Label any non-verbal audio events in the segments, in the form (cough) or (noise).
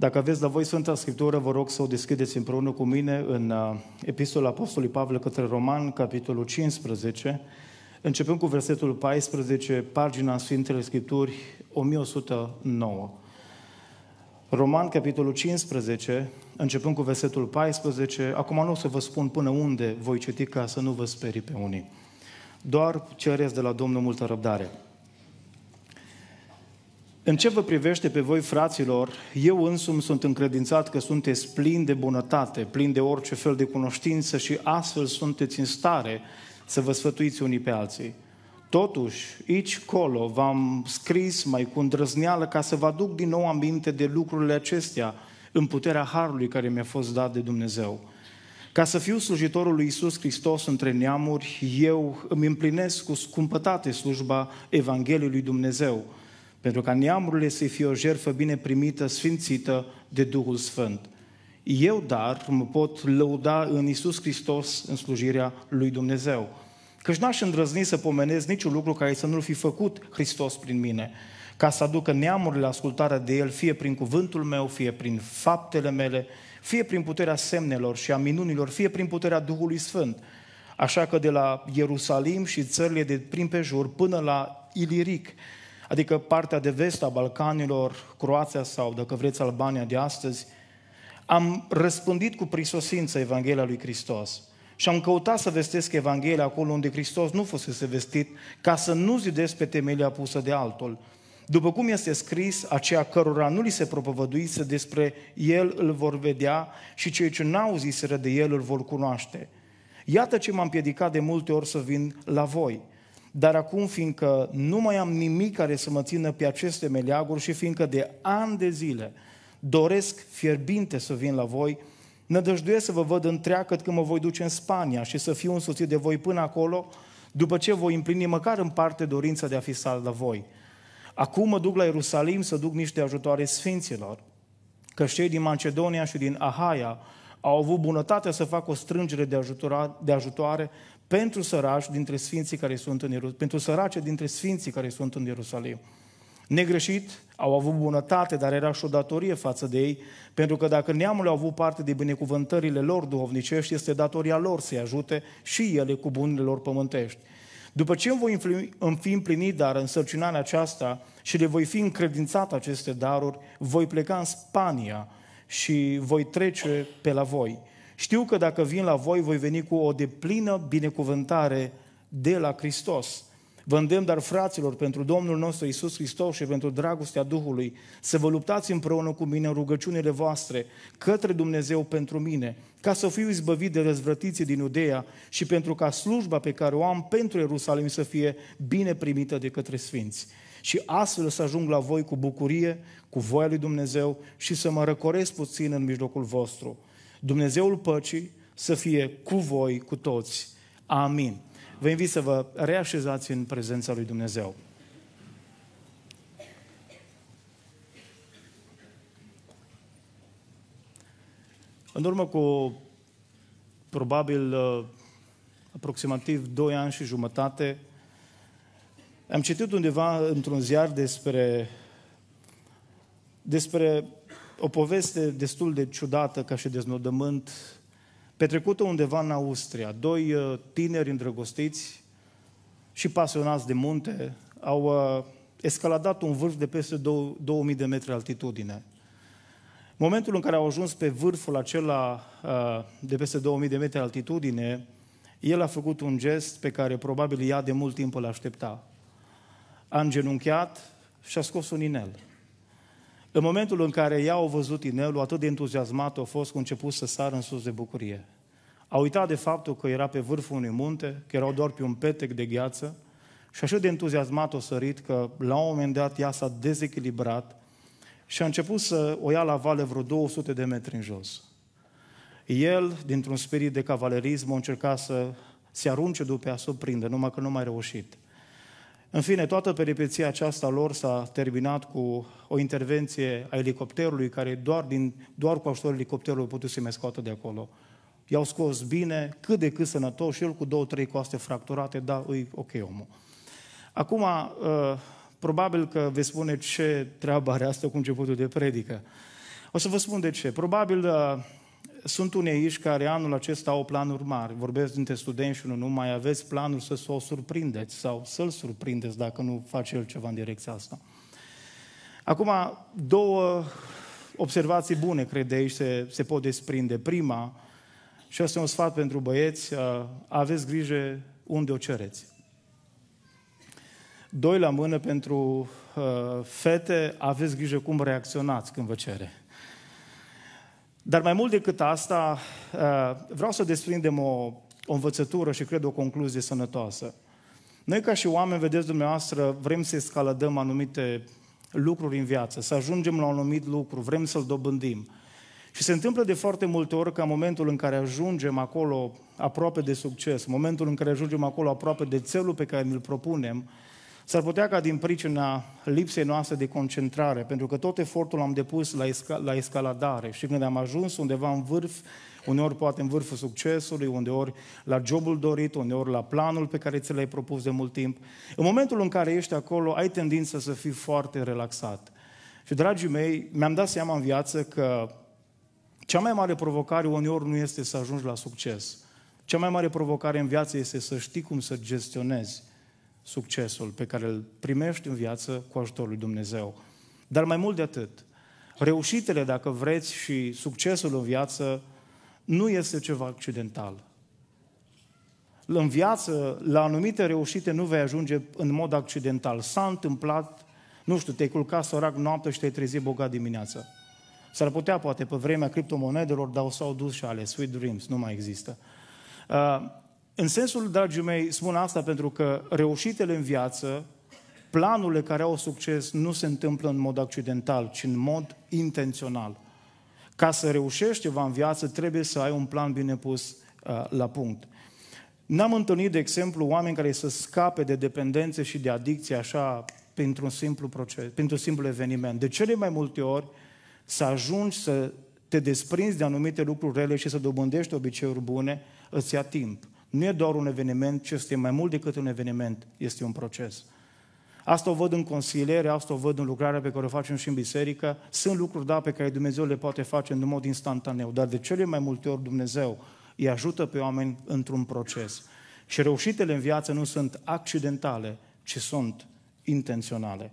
Dacă aveți la voi Sfânta Scriptură, vă rog să o deschideți împreună cu mine în uh, Epistola Apostolului Pavel către Roman, capitolul 15, începând cu versetul 14, pagina Sfintele Scripturi, 1109. Roman, capitolul 15, începând cu versetul 14, acum nu o să vă spun până unde voi citi ca să nu vă sperii pe unii. Doar cereți de la Domnul multă răbdare. În ce vă privește pe voi, fraților, eu însumi sunt încredințat că sunteți plini de bunătate, plini de orice fel de cunoștință și astfel sunteți în stare să vă sfătuiți unii pe alții. Totuși, aici colo v-am scris mai cu îndrăzneală ca să vă aduc din nou aminte de lucrurile acestea în puterea Harului care mi-a fost dat de Dumnezeu. Ca să fiu slujitorul lui Isus Hristos între neamuri, eu îmi împlinesc cu scumpătate slujba Evangheliei lui Dumnezeu – pentru ca neamurile să fie o jertfă bine primită, sfințită de Duhul Sfânt. Eu, dar, mă pot lăuda în Isus Hristos în slujirea lui Dumnezeu. Căci n-aș îndrăzni să pomenesc niciun lucru care să nu-l fi făcut Hristos prin mine, ca să aducă neamurile ascultarea de El, fie prin cuvântul meu, fie prin faptele mele, fie prin puterea semnelor și a minunilor, fie prin puterea Duhului Sfânt. Așa că de la Ierusalim și țările de prin jur până la Iliric, adică partea de vest a Balcanilor, Croația sau, dacă vreți, Albania de astăzi, am răspândit cu prisosință Evanghelia lui Hristos. Și am căutat să vestesc Evanghelia acolo unde Hristos nu fusese vestit, ca să nu zidesc pe temelia pusă de altul. După cum este scris, aceea cărora nu li se propovăduise despre el îl vor vedea și cei ce n-auziseră de el îl vor cunoaște. Iată ce m-am piedicat de multe ori să vin la voi – dar acum, fiindcă nu mai am nimic care să mă țină pe aceste meleaguri și fiindcă de ani de zile doresc fierbinte să vin la voi, nădăjduiesc să vă văd întreagă când mă voi duce în Spania și să fiu însuțit de voi până acolo, după ce voi împlini măcar în parte dorința de a fi sal la voi. Acum mă duc la Ierusalim să duc niște ajutoare sfinților, că cei din Macedonia și din Ahaia au avut bunătatea să facă o strângere de, ajutoare, de ajutoare pentru săraci dintre sfinții care sunt în Ierusalim, pentru sărace dintre sfinții care sunt în Ierusalim. Negreșit, au avut bunătate, dar era și o datorie față de ei, pentru că dacă neamul a avut parte de binecuvântările lor duhovnicești, este datoria lor să-i ajute și ele cu bunile lor pământești. După ce îmi voi fi împlinit dar însărcinarea aceasta și le voi fi încredințat aceste daruri, voi pleca în Spania și voi trece pe la voi. Știu că dacă vin la voi, voi veni cu o deplină binecuvântare de la Hristos. Vă îndemn, dar fraților, pentru Domnul nostru Isus Hristos și pentru dragostea Duhului, să vă luptați împreună cu mine în rugăciunile voastre către Dumnezeu pentru mine, ca să fiu izbăvit de răzvrătiții din Iudeea și pentru ca slujba pe care o am pentru Ierusalim să fie bine primită de către Sfinți. Și astfel să ajung la voi cu bucurie, cu voia lui Dumnezeu și să mă răcoresc puțin în mijlocul vostru. Dumnezeul păcii să fie cu voi, cu toți. Amin. Vă invit să vă reașezați în prezența lui Dumnezeu. În urmă cu probabil aproximativ 2 ani și jumătate, am citit undeva într-un ziar despre, despre o poveste destul de ciudată ca și deznodământ, petrecută undeva în Austria. Doi uh, tineri îndrăgostiți și pasionați de munte au uh, escaladat un vârf de peste 2000 de metri altitudine. Momentul în care au ajuns pe vârful acela uh, de peste 2000 de metri altitudine, el a făcut un gest pe care probabil ea de mult timp îl aștepta. A îngenunchiat și a scos un inel. În momentul în care ea au văzut inelul, atât de entuziasmat au fost cu început să sară în sus de bucurie. A uitat de faptul că era pe vârful unui munte, că erau doar pe un petec de gheață și așa de entuziasmat o sărit că la un moment dat ea s-a dezechilibrat și a început să o ia la vale vreo 200 de metri în jos. El, dintr-un spirit de cavalerism, a încercat să se arunce după ea, să o prindă, numai că nu mai reușit. În fine, toată peripeția aceasta lor s-a terminat cu o intervenție a elicopterului, care doar, din, doar cu ajutorul elicopterului putut să-i mai scoată de acolo. I-au scos bine, cât de cât sănătos și el cu două, trei coaste fracturate, da, îi ok omul. Acum, uh, probabil că veți spune ce treabă are asta cu începutul de predică. O să vă spun de ce. Probabil uh, sunt unei aici care anul acesta au planuri mari. Vorbesc dintre studenți și nu mai aveți planul să o surprindeți sau să-l surprindeți dacă nu face el ceva în direcția asta. Acum, două observații bune, cred, de aici se, se pot desprinde. Prima, și asta e un sfat pentru băieți, uh, aveți grijă unde o cereți. Doi la mână pentru uh, fete, aveți grijă cum reacționați când vă cere. Dar mai mult decât asta, uh, vreau să desprindem o, o învățătură și cred o concluzie sănătoasă. Noi ca și oameni, vedeți dumneavoastră, vrem să escaladăm anumite lucruri în viață, să ajungem la un anumit lucru, vrem să-l dobândim. Și se întâmplă de foarte multe ori că în momentul în care ajungem acolo aproape de succes, în momentul în care ajungem acolo aproape de țelul pe care ne-l propunem, S-ar putea ca din pricina lipsei noastre de concentrare, pentru că tot efortul am depus la, esca- la escaladare și când am ajuns undeva în vârf, uneori poate în vârful succesului, uneori la jobul dorit, uneori la planul pe care ți l-ai propus de mult timp, în momentul în care ești acolo, ai tendința să fii foarte relaxat. Și, dragii mei, mi-am dat seama în viață că cea mai mare provocare uneori nu este să ajungi la succes. Cea mai mare provocare în viață este să știi cum să gestionezi succesul pe care îl primești în viață cu ajutorul lui Dumnezeu. Dar mai mult de atât, reușitele, dacă vreți, și succesul în viață nu este ceva accidental. În viață, la anumite reușite nu vei ajunge în mod accidental. S-a întâmplat, nu știu, te-ai culcat sărac noapte și te-ai trezit bogat dimineața. S-ar putea, poate, pe vremea criptomonedelor, dar s-au dus și ale Sweet Dreams, nu mai există. Uh, în sensul, dragii mei, spun asta pentru că reușitele în viață, planurile care au succes, nu se întâmplă în mod accidental, ci în mod intențional. Ca să reușești ceva în viață, trebuie să ai un plan bine pus uh, la punct. N-am întâlnit, de exemplu, oameni care să scape de dependențe și de adicție așa printr-un simplu proces, printr-un simplu eveniment. De cele mai multe ori să ajungi să te desprinzi de anumite lucruri rele și să dobândești obiceiuri bune, îți ia timp. Nu e doar un eveniment, ci este mai mult decât un eveniment, este un proces. Asta o văd în consiliere, asta o văd în lucrarea pe care o facem și în biserică. Sunt lucruri, da, pe care Dumnezeu le poate face în mod instantaneu, dar de cele mai multe ori Dumnezeu îi ajută pe oameni într-un proces. Și reușitele în viață nu sunt accidentale, ci sunt intenționale.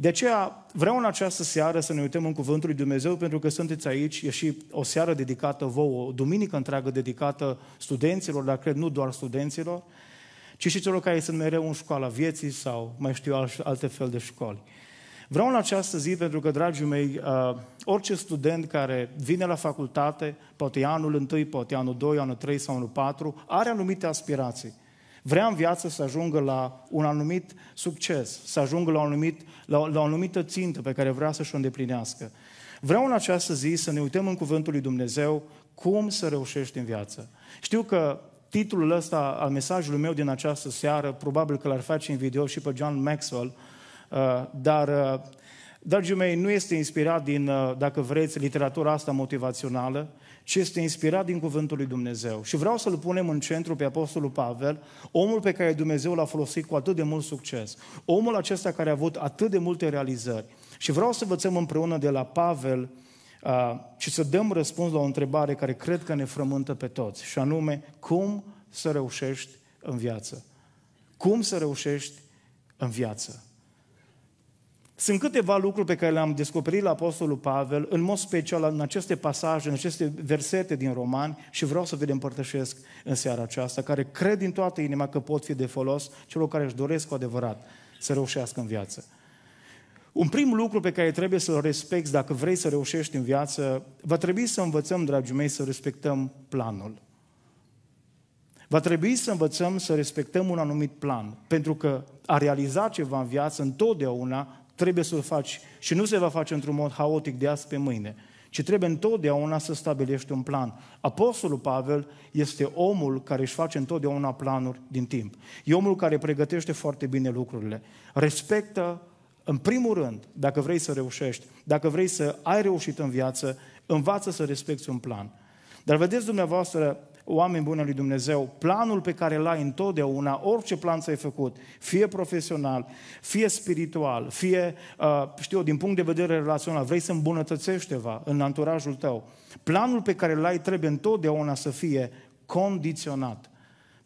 De aceea vreau în această seară să ne uităm în Cuvântul lui Dumnezeu, pentru că sunteți aici, e și o seară dedicată vouă, o duminică întreagă dedicată studenților, dar cred nu doar studenților, ci și celor care sunt mereu în școala vieții sau mai știu alte fel de școli. Vreau în această zi, pentru că, dragii mei, uh, orice student care vine la facultate, poate anul întâi, poate anul 2, anul 3 sau anul 4, are anumite aspirații vrea în viață să ajungă la un anumit succes, să ajungă la, un anumit, la, la o anumită țintă pe care vrea să-și o îndeplinească. Vreau în această zi să ne uităm în Cuvântul lui Dumnezeu cum să reușești în viață. Știu că titlul ăsta al mesajului meu din această seară, probabil că l-ar face în video și pe John Maxwell, uh, dar, uh, dragii mei, nu este inspirat din, uh, dacă vreți, literatura asta motivațională, ci este inspirat din cuvântul lui Dumnezeu. Și vreau să-l punem în centru pe Apostolul Pavel, omul pe care Dumnezeu l-a folosit cu atât de mult succes, omul acesta care a avut atât de multe realizări. Și vreau să învățăm împreună de la Pavel uh, și să dăm răspuns la o întrebare care cred că ne frământă pe toți, și anume, cum să reușești în viață? Cum să reușești în viață? Sunt câteva lucruri pe care le-am descoperit la Apostolul Pavel, în mod special în aceste pasaje, în aceste versete din Romani și vreau să vi le împărtășesc în seara aceasta, care cred din toată inima că pot fi de folos celor care își doresc cu adevărat să reușească în viață. Un prim lucru pe care trebuie să-l respecti dacă vrei să reușești în viață, va trebui să învățăm, dragii mei, să respectăm planul. Va trebui să învățăm să respectăm un anumit plan, pentru că a realiza ceva în viață întotdeauna trebuie să-l faci și nu se va face într-un mod haotic de azi pe mâine, ci trebuie întotdeauna să stabilești un plan. Apostolul Pavel este omul care își face întotdeauna planuri din timp. E omul care pregătește foarte bine lucrurile. Respectă, în primul rând, dacă vrei să reușești, dacă vrei să ai reușit în viață, învață să respecti un plan. Dar vedeți dumneavoastră, oameni buni lui Dumnezeu, planul pe care l-ai întotdeauna, orice plan ți-ai făcut, fie profesional, fie spiritual, fie, uh, știu eu, din punct de vedere relațional, vrei să îmbunătățești ceva în anturajul tău, planul pe care l-ai trebuie întotdeauna să fie condiționat.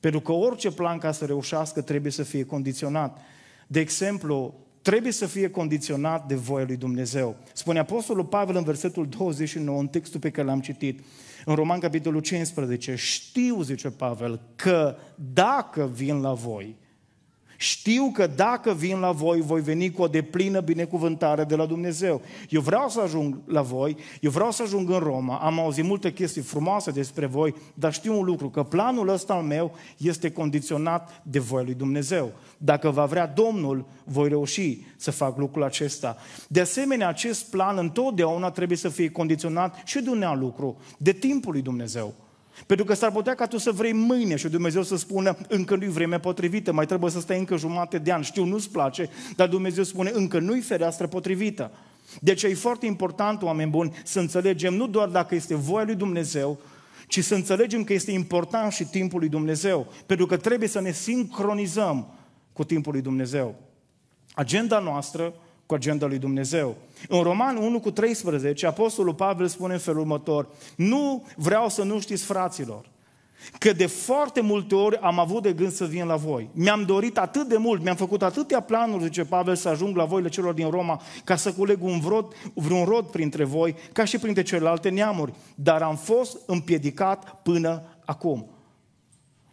Pentru că orice plan ca să reușească trebuie să fie condiționat. De exemplu, trebuie să fie condiționat de voia lui Dumnezeu. Spune Apostolul Pavel în versetul 29, în textul pe care l-am citit, în Roman, capitolul 15, știu, zice Pavel, că dacă vin la voi știu că dacă vin la voi, voi veni cu o deplină binecuvântare de la Dumnezeu. Eu vreau să ajung la voi, eu vreau să ajung în Roma, am auzit multe chestii frumoase despre voi, dar știu un lucru, că planul ăsta al meu este condiționat de voia lui Dumnezeu. Dacă va vrea Domnul, voi reuși să fac lucrul acesta. De asemenea, acest plan întotdeauna trebuie să fie condiționat și de un lucru, de timpul lui Dumnezeu. Pentru că s-ar putea ca tu să vrei mâine și Dumnezeu să spună încă nu-i vremea potrivită, mai trebuie să stai încă jumate de an. Știu, nu-ți place, dar Dumnezeu spune încă nu-i fereastră potrivită. Deci e foarte important, oameni buni, să înțelegem nu doar dacă este voia lui Dumnezeu, ci să înțelegem că este important și timpul lui Dumnezeu, pentru că trebuie să ne sincronizăm cu timpul lui Dumnezeu. Agenda noastră cu agenda lui Dumnezeu. În Roman 1 cu 13, Apostolul Pavel spune în felul următor, nu vreau să nu știți fraților, că de foarte multe ori am avut de gând să vin la voi. Mi-am dorit atât de mult, mi-am făcut atâtea planuri, zice Pavel, să ajung la voi, la celor din Roma, ca să culeg un vrod, vreun rod printre voi, ca și printre celelalte neamuri. Dar am fost împiedicat până acum.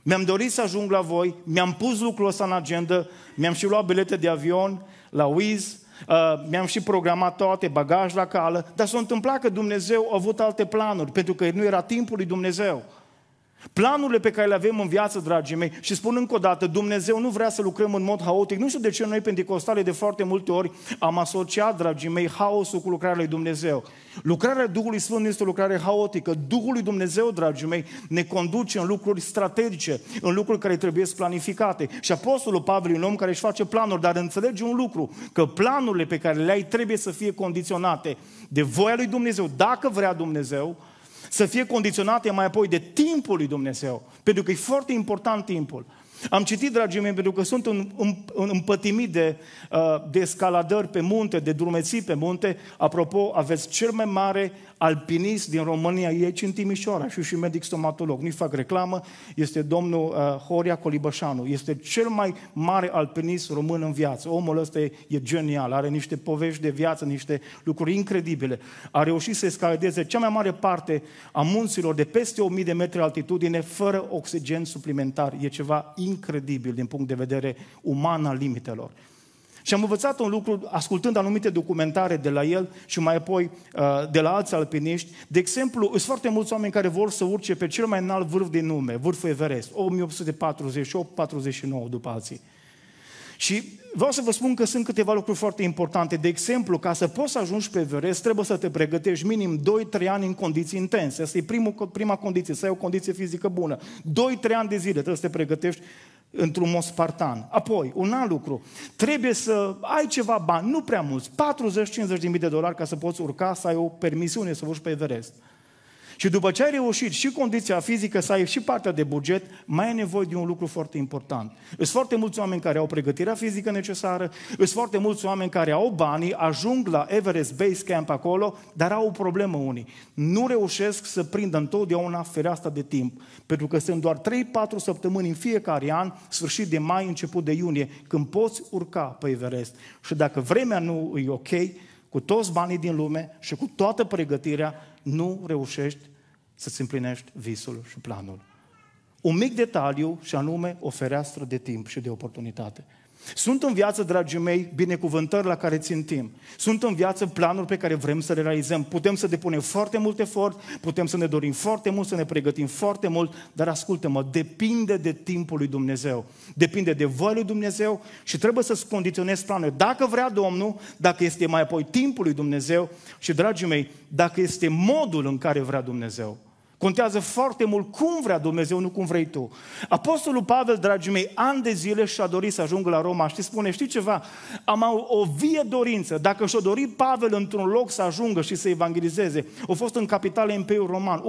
Mi-am dorit să ajung la voi, mi-am pus lucrul ăsta în agenda, mi-am și luat bilete de avion la Wiz, Uh, mi-am și programat toate, bagaj la cală, dar s-a întâmplat că Dumnezeu a avut alte planuri, pentru că nu era timpul lui Dumnezeu. Planurile pe care le avem în viață, dragii mei, și spun încă o dată, Dumnezeu nu vrea să lucrăm în mod haotic. Nu știu de ce noi, pentecostale, de foarte multe ori am asociat, dragii mei, haosul cu lucrarea lui Dumnezeu. Lucrarea Duhului Sfânt este o lucrare haotică. Duhul lui Dumnezeu, dragii mei, ne conduce în lucruri strategice, în lucruri care trebuie planificate. Și Apostolul Pavel e un om care își face planuri, dar înțelege un lucru, că planurile pe care le ai trebuie să fie condiționate de voia lui Dumnezeu, dacă vrea Dumnezeu, să fie condiționate mai apoi de timpul lui Dumnezeu. Pentru că e foarte important timpul. Am citit, dragii mei, pentru că sunt un, un, un împătimit de, uh, de escaladări pe munte, de drumeții pe munte. Apropo, aveți cel mai mare alpinist din România, e aici în Timișoara și și medic stomatolog. Nu-i fac reclamă, este domnul uh, Horia Colibășanu. Este cel mai mare alpinist român în viață. Omul ăsta e, e genial, are niște povești de viață, niște lucruri incredibile. A reușit să escaladeze cea mai mare parte a munților de peste 1000 de metri altitudine fără oxigen suplimentar. E ceva incredibil din punct de vedere uman al limitelor. Și am învățat un lucru ascultând anumite documentare de la el și mai apoi uh, de la alți alpiniști. De exemplu, sunt foarte mulți oameni care vor să urce pe cel mai înalt vârf din nume, vârful Everest, 1848-49 după alții. Și vreau să vă spun că sunt câteva lucruri foarte importante. De exemplu, ca să poți să ajungi pe Everest, trebuie să te pregătești minim 2-3 ani în condiții intense. Asta e primul, prima condiție, să ai o condiție fizică bună. 2-3 ani de zile trebuie să te pregătești într-un mod spartan. Apoi, un alt lucru, trebuie să ai ceva bani, nu prea mulți, 40-50 de mii de dolari ca să poți urca, să ai o permisiune să urci pe Everest. Și după ce ai reușit și condiția fizică, să ai și partea de buget, mai ai nevoie de un lucru foarte important. Sunt foarte mulți oameni care au pregătirea fizică necesară, sunt foarte mulți oameni care au banii, ajung la Everest Base Camp acolo, dar au o problemă unii. Nu reușesc să prindă întotdeauna fereastra de timp, pentru că sunt doar 3-4 săptămâni în fiecare an, sfârșit de mai, început de iunie, când poți urca pe Everest. Și dacă vremea nu e ok, cu toți banii din lume și cu toată pregătirea, nu reușești să-ți împlinești visul și planul. Un mic detaliu și anume o fereastră de timp și de oportunitate. Sunt în viață, dragii mei, binecuvântări la care timp. Sunt în viață planuri pe care vrem să le realizăm. Putem să depunem foarte mult efort, putem să ne dorim foarte mult, să ne pregătim foarte mult, dar ascultă-mă, depinde de timpul lui Dumnezeu. Depinde de voia lui Dumnezeu și trebuie să-ți condiționezi planul. Dacă vrea Domnul, dacă este mai apoi timpul lui Dumnezeu și, dragii mei, dacă este modul în care vrea Dumnezeu. Contează foarte mult cum vrea Dumnezeu, nu cum vrei tu. Apostolul Pavel, dragii mei, ani de zile și-a dorit să ajungă la Roma și spune, știi ceva, am o vie dorință. Dacă și a dorit Pavel într-un loc să ajungă și să evangelizeze, a fost în capitala Imperiului Roman,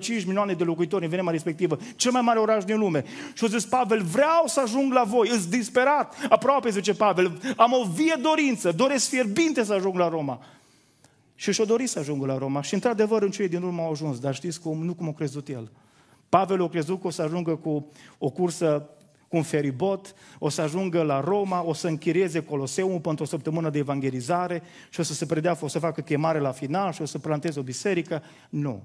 1,5 milioane de locuitori în vremea respectivă, cel mai mare oraș din lume. Și a zis Pavel, vreau să ajung la voi, îți disperat, aproape, zice Pavel, am o vie dorință, doresc fierbinte să ajung la Roma. Și și-o dori să ajungă la Roma. Și într-adevăr în cei din urmă au ajuns, dar știți cum, nu cum a crezut el. Pavel o crezut că o să ajungă cu o cursă cu un feribot, o să ajungă la Roma, o să închirieze Coloseumul pentru o săptămână de evangelizare și o să se predea, o să facă chemare la final și o să planteze o biserică. Nu.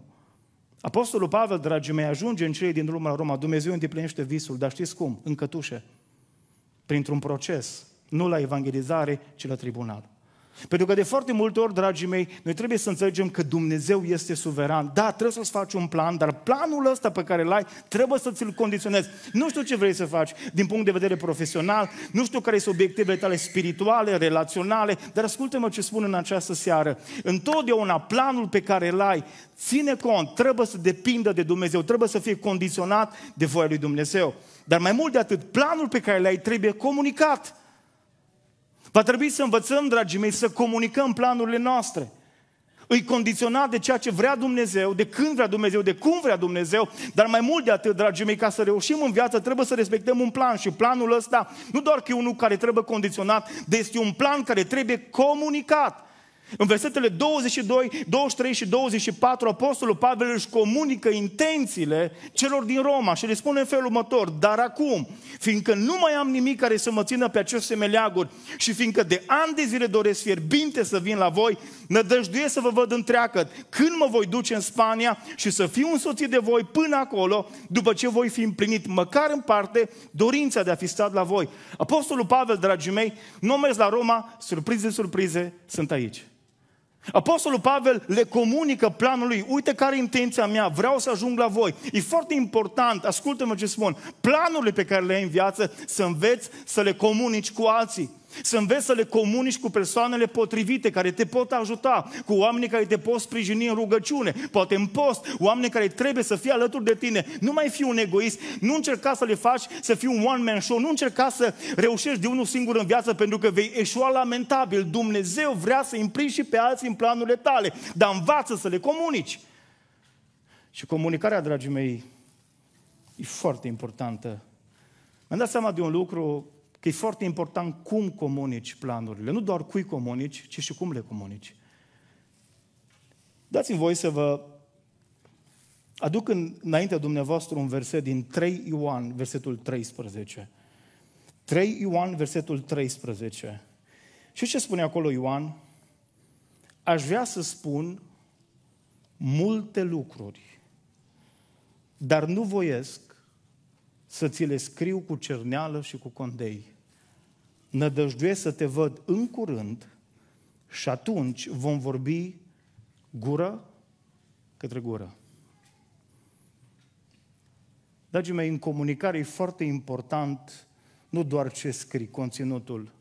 Apostolul Pavel, dragii mei, ajunge în cei din urmă la Roma. Dumnezeu îndeplinește visul, dar știți cum? În cătușe. Printr-un proces. Nu la evangelizare, ci la tribunal. Pentru că de foarte multe ori, dragii mei, noi trebuie să înțelegem că Dumnezeu este suveran. Da, trebuie să-ți faci un plan, dar planul ăsta pe care l-ai trebuie să ți-l condiționezi. Nu știu ce vrei să faci din punct de vedere profesional, nu știu care sunt obiectivele tale spirituale, relaționale, dar ascultă-mă ce spun în această seară. Întotdeauna planul pe care l-ai ține cont, trebuie să depindă de Dumnezeu, trebuie să fie condiționat de voia lui Dumnezeu. Dar mai mult de atât, planul pe care l-ai trebuie comunicat Va trebui să învățăm, dragii mei, să comunicăm planurile noastre. Îi condiționat de ceea ce vrea Dumnezeu, de când vrea Dumnezeu, de cum vrea Dumnezeu, dar mai mult de atât, dragii mei, ca să reușim în viață, trebuie să respectăm un plan și planul ăsta nu doar că e unul care trebuie condiționat, dar este un plan care trebuie comunicat. În versetele 22, 23 și 24, Apostolul Pavel își comunică intențiile celor din Roma și le spune în felul următor, dar acum, fiindcă nu mai am nimic care să mă țină pe acest semeleaguri și fiindcă de ani de zile doresc fierbinte să vin la voi, nădăjduie să vă văd întreagă când mă voi duce în Spania și să fiu însoțit de voi până acolo, după ce voi fi împlinit măcar în parte dorința de a fi stat la voi. Apostolul Pavel, dragii mei, nu mers la Roma, surprize, surprize, sunt aici. Apostolul Pavel le comunică planul lui. Uite care e intenția mea, vreau să ajung la voi. E foarte important, ascultă-mă ce spun, planurile pe care le ai în viață să înveți să le comunici cu alții. Să înveți să le comunici cu persoanele potrivite care te pot ajuta, cu oamenii care te pot sprijini în rugăciune, poate în post, oameni care trebuie să fie alături de tine. Nu mai fi un egoist, nu încerca să le faci să fii un one-man show, nu încerca să reușești de unul singur în viață pentru că vei eșua lamentabil. Dumnezeu vrea să împrinzi și pe alții în planurile tale, dar învață să le comunici. Și comunicarea, dragii mei, e foarte importantă. Mi-am dat seama de un lucru că e foarte important cum comunici planurile. Nu doar cui comunici, ci și cum le comunici. Dați-mi voi să vă aduc în, înaintea dumneavoastră un verset din 3 Ioan, versetul 13. 3 Ioan, versetul 13. Și ce spune acolo Ioan? Aș vrea să spun multe lucruri, dar nu voiesc să ți le scriu cu cerneală și cu condei, nădăjduiesc să te văd în curând și atunci vom vorbi gură către gură. Dragii mei, în comunicare e foarte important nu doar ce scrii, conținutul,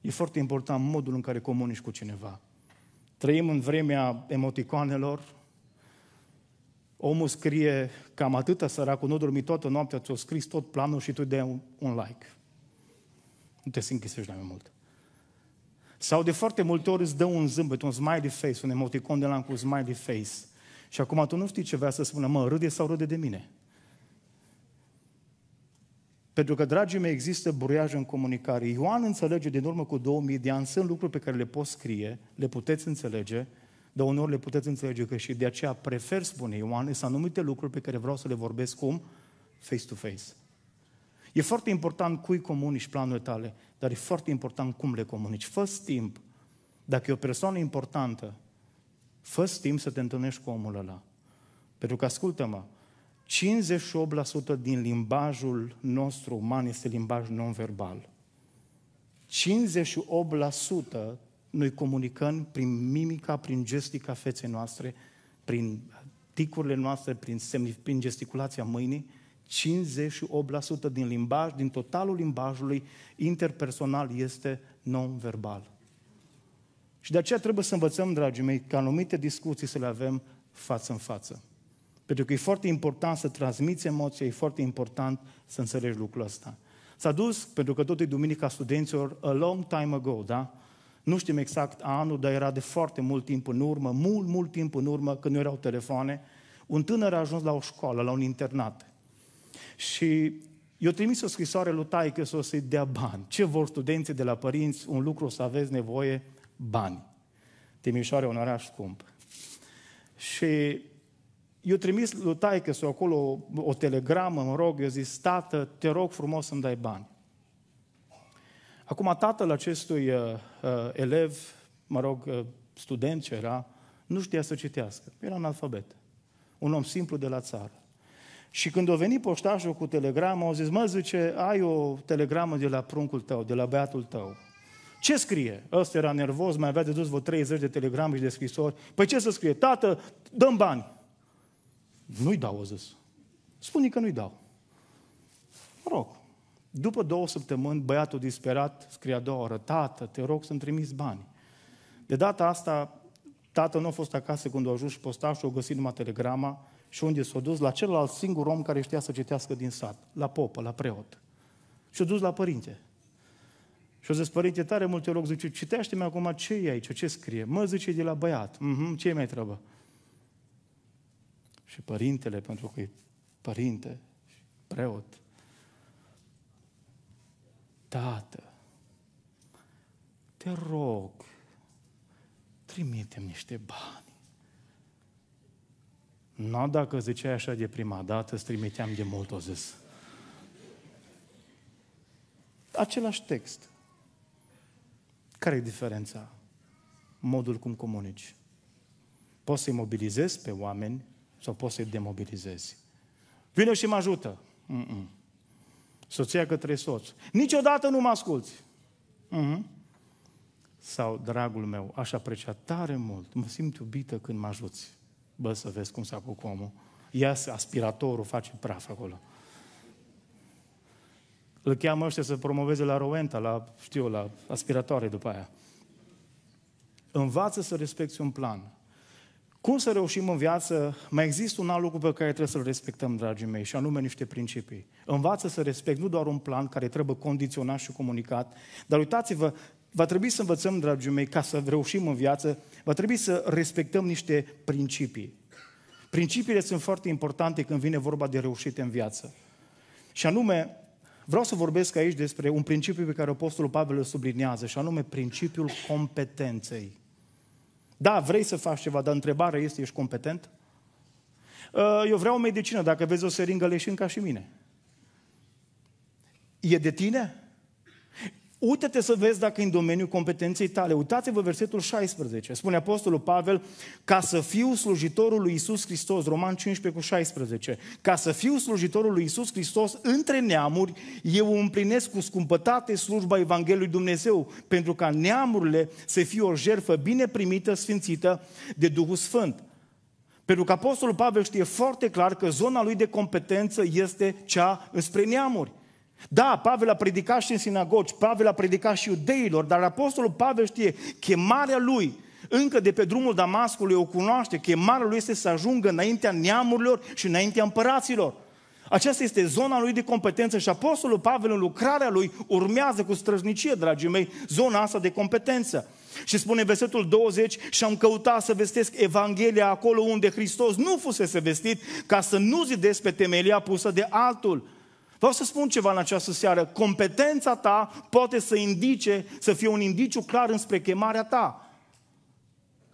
e foarte important modul în care comunici cu cineva. Trăim în vremea emoticoanelor, omul scrie cam atâta săracul, nu dormi toată noaptea, ți-o scris tot planul și tu dai un, un like. Nu te să închisești mai mult. Sau de foarte multe ori îți dă un zâmbet, un smiley face, un emoticon de la cu smiley face. Și acum tu nu știi ce vrea să spună, mă, râde sau râde de mine. Pentru că, dragii mei, există bruiaj în comunicare. Ioan înțelege din urmă cu 2000 de ani, sunt lucruri pe care le poți scrie, le puteți înțelege, dar uneori le puteți înțelege că și de aceea prefer, spune Ioan, sunt anumite lucruri pe care vreau să le vorbesc cum? Face to face. E foarte important cui comunici planurile tale, dar e foarte important cum le comunici. fă timp. Dacă e o persoană importantă, fă timp să te întâlnești cu omul ăla. Pentru că, ascultă-mă, 58% din limbajul nostru uman este limbaj non-verbal. 58% noi comunicăm prin mimica, prin gestica feței noastre, prin ticurile noastre, prin, semn, prin gesticulația mâinii, 58% din limbaj, din totalul limbajului interpersonal este non-verbal. Și de aceea trebuie să învățăm, dragii mei, ca anumite discuții să le avem față în față. Pentru că e foarte important să transmiți emoția, e foarte important să înțelegi lucrul ăsta. S-a dus, pentru că tot e duminica studenților, a long time ago, da? Nu știm exact anul, dar era de foarte mult timp în urmă, mult, mult timp în urmă, când nu erau telefoane, un tânăr a ajuns la o școală, la un internat. Și eu trimis o scrisoare lui taică să o să-i dea bani. Ce vor studenții de la părinți? Un lucru să aveți nevoie, bani. Timișoare, un oraș scump. Și eu trimis lui taică să acolo o, o telegramă, mă rog, eu zis, tată, te rog frumos să-mi dai bani. Acum, tatăl acestui uh, uh, elev, mă rog, uh, student ce era, nu știa să citească. Era analfabet. Un om simplu de la țară. Și când a venit poștașul cu telegramă, au zis, mă, zice, ai o telegramă de la pruncul tău, de la băiatul tău. Ce scrie? Ăsta era nervos, mai avea de dus vreo 30 de telegrame și de scrisori. Păi ce să scrie? Tată, dăm bani. Nu-i dau, a zis. Spune că nu-i dau. Mă rog. După două săptămâni, băiatul disperat scria a doua oră, tată, te rog să-mi trimiți bani. De data asta, tatăl nu a fost acasă când a ajuns și postașul, a găsit numai telegrama, și unde s-a dus? La celălalt singur om care știa să citească din sat, la popă, la preot. Și-a dus la părinte. Și-a zis, părinte, tare multe te rog, zice, citește-mi acum ce e aici, ce scrie. Mă, zice, de la băiat. Mm-hmm, ce mai treabă? Și părintele, pentru că e părinte și preot, Tată, te rog, trimite-mi niște bani. Nu dacă ziceai așa de prima dată, îți trimiteam de mult o zis. Același text. Care e diferența? Modul cum comunici. Poți să-i mobilizezi pe oameni sau poți să-i demobilizezi. Vine și mă ajută. Mm-mm. Soția către soț. Niciodată nu mă asculți. Mm-hmm. Sau, dragul meu, aș aprecia tare mult, mă simt iubită când mă ajuți. Bă, să vezi cum s-a apucat omul. Ia aspiratorul, face praf acolo. Îl cheamă ăștia să promoveze la Rowenta, la, știu, la aspiratoare după aia. Învață să respecti un plan. Cum să reușim în viață? Mai există un alt lucru pe care trebuie să-l respectăm, dragii mei, și anume niște principii. Învață să respect nu doar un plan care trebuie condiționat și comunicat, dar uitați-vă va trebui să învățăm, dragii mei, ca să reușim în viață, va trebui să respectăm niște principii. Principiile sunt foarte importante când vine vorba de reușite în viață. Și anume, vreau să vorbesc aici despre un principiu pe care Apostolul Pavel îl sublinează, și anume principiul competenței. Da, vrei să faci ceva, dar întrebarea este, ești competent? Ă, eu vreau o medicină, dacă vezi o seringă leșin ca și mine. E de tine? Uită-te să vezi dacă în domeniul competenței tale. Uitați-vă versetul 16. Spune Apostolul Pavel, ca să fiu slujitorul lui Isus Hristos, Roman 15 cu 16, ca să fiu slujitorul lui Isus Hristos între neamuri, eu împlinesc cu scumpătate slujba Evangheliului Dumnezeu, pentru ca neamurile să fie o jerfă bine primită, sfințită de Duhul Sfânt. Pentru că Apostolul Pavel știe foarte clar că zona lui de competență este cea înspre neamuri. Da, Pavel a predicat și în sinagogi, Pavel a predicat și iudeilor, dar apostolul Pavel știe, chemarea lui încă de pe drumul Damascului o cunoaște, chemarea lui este să ajungă înaintea neamurilor și înaintea împăraților. Aceasta este zona lui de competență și Apostolul Pavel în lucrarea lui urmează cu străjnicie, dragii mei, zona asta de competență. Și spune versetul 20, și am căutat să vestesc Evanghelia acolo unde Hristos nu fusese vestit, ca să nu zidesc pe temelia pusă de altul. Vreau să spun ceva în această seară. Competența ta poate să indice, să fie un indiciu clar înspre chemarea ta.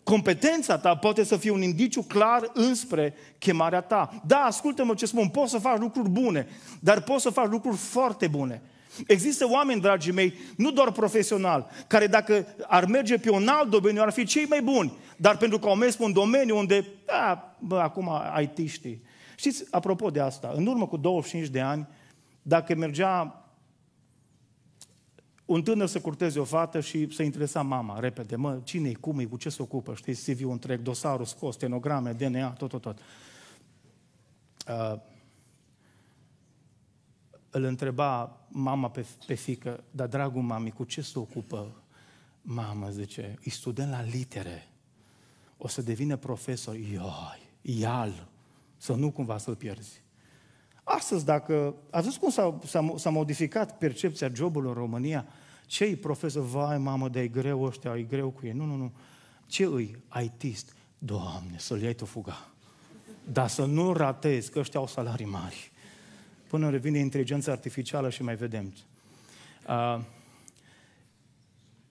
Competența ta poate să fie un indiciu clar înspre chemarea ta. Da, ascultă-mă ce spun, poți să faci lucruri bune, dar poți să faci lucruri foarte bune. Există oameni, dragii mei, nu doar profesional, care dacă ar merge pe un alt domeniu, ar fi cei mai buni, dar pentru că au mers pe un domeniu unde, da, bă, acum ai tiști. Știți, apropo de asta, în urmă cu 25 de ani, dacă mergea un tânăr să curteze o fată și să interesa mama, repede, mă, cine e, cum e, cu ce se ocupă, știi, CV-ul întreg, dosarul scos, stenograme, DNA, tot, tot, tot. Uh, îl întreba mama pe, pe fică, dar dragul mami, cu ce se ocupă mama, zice, e student la litere, o să devină profesor, ioi, ial, să nu cumva să-l pierzi. Astăzi, dacă... Ați văzut cum s-a, s-a, s-a modificat percepția jobului în România? Ce e profesor? Vai, mamă, de greu ăștia, e greu cu ei. Nu, nu, nu. Ce îi? Aitist. Doamne, să-l iei tu fuga. Dar să nu ratezi, că ăștia au salarii mari. Până revine inteligența artificială și mai vedem. Uh,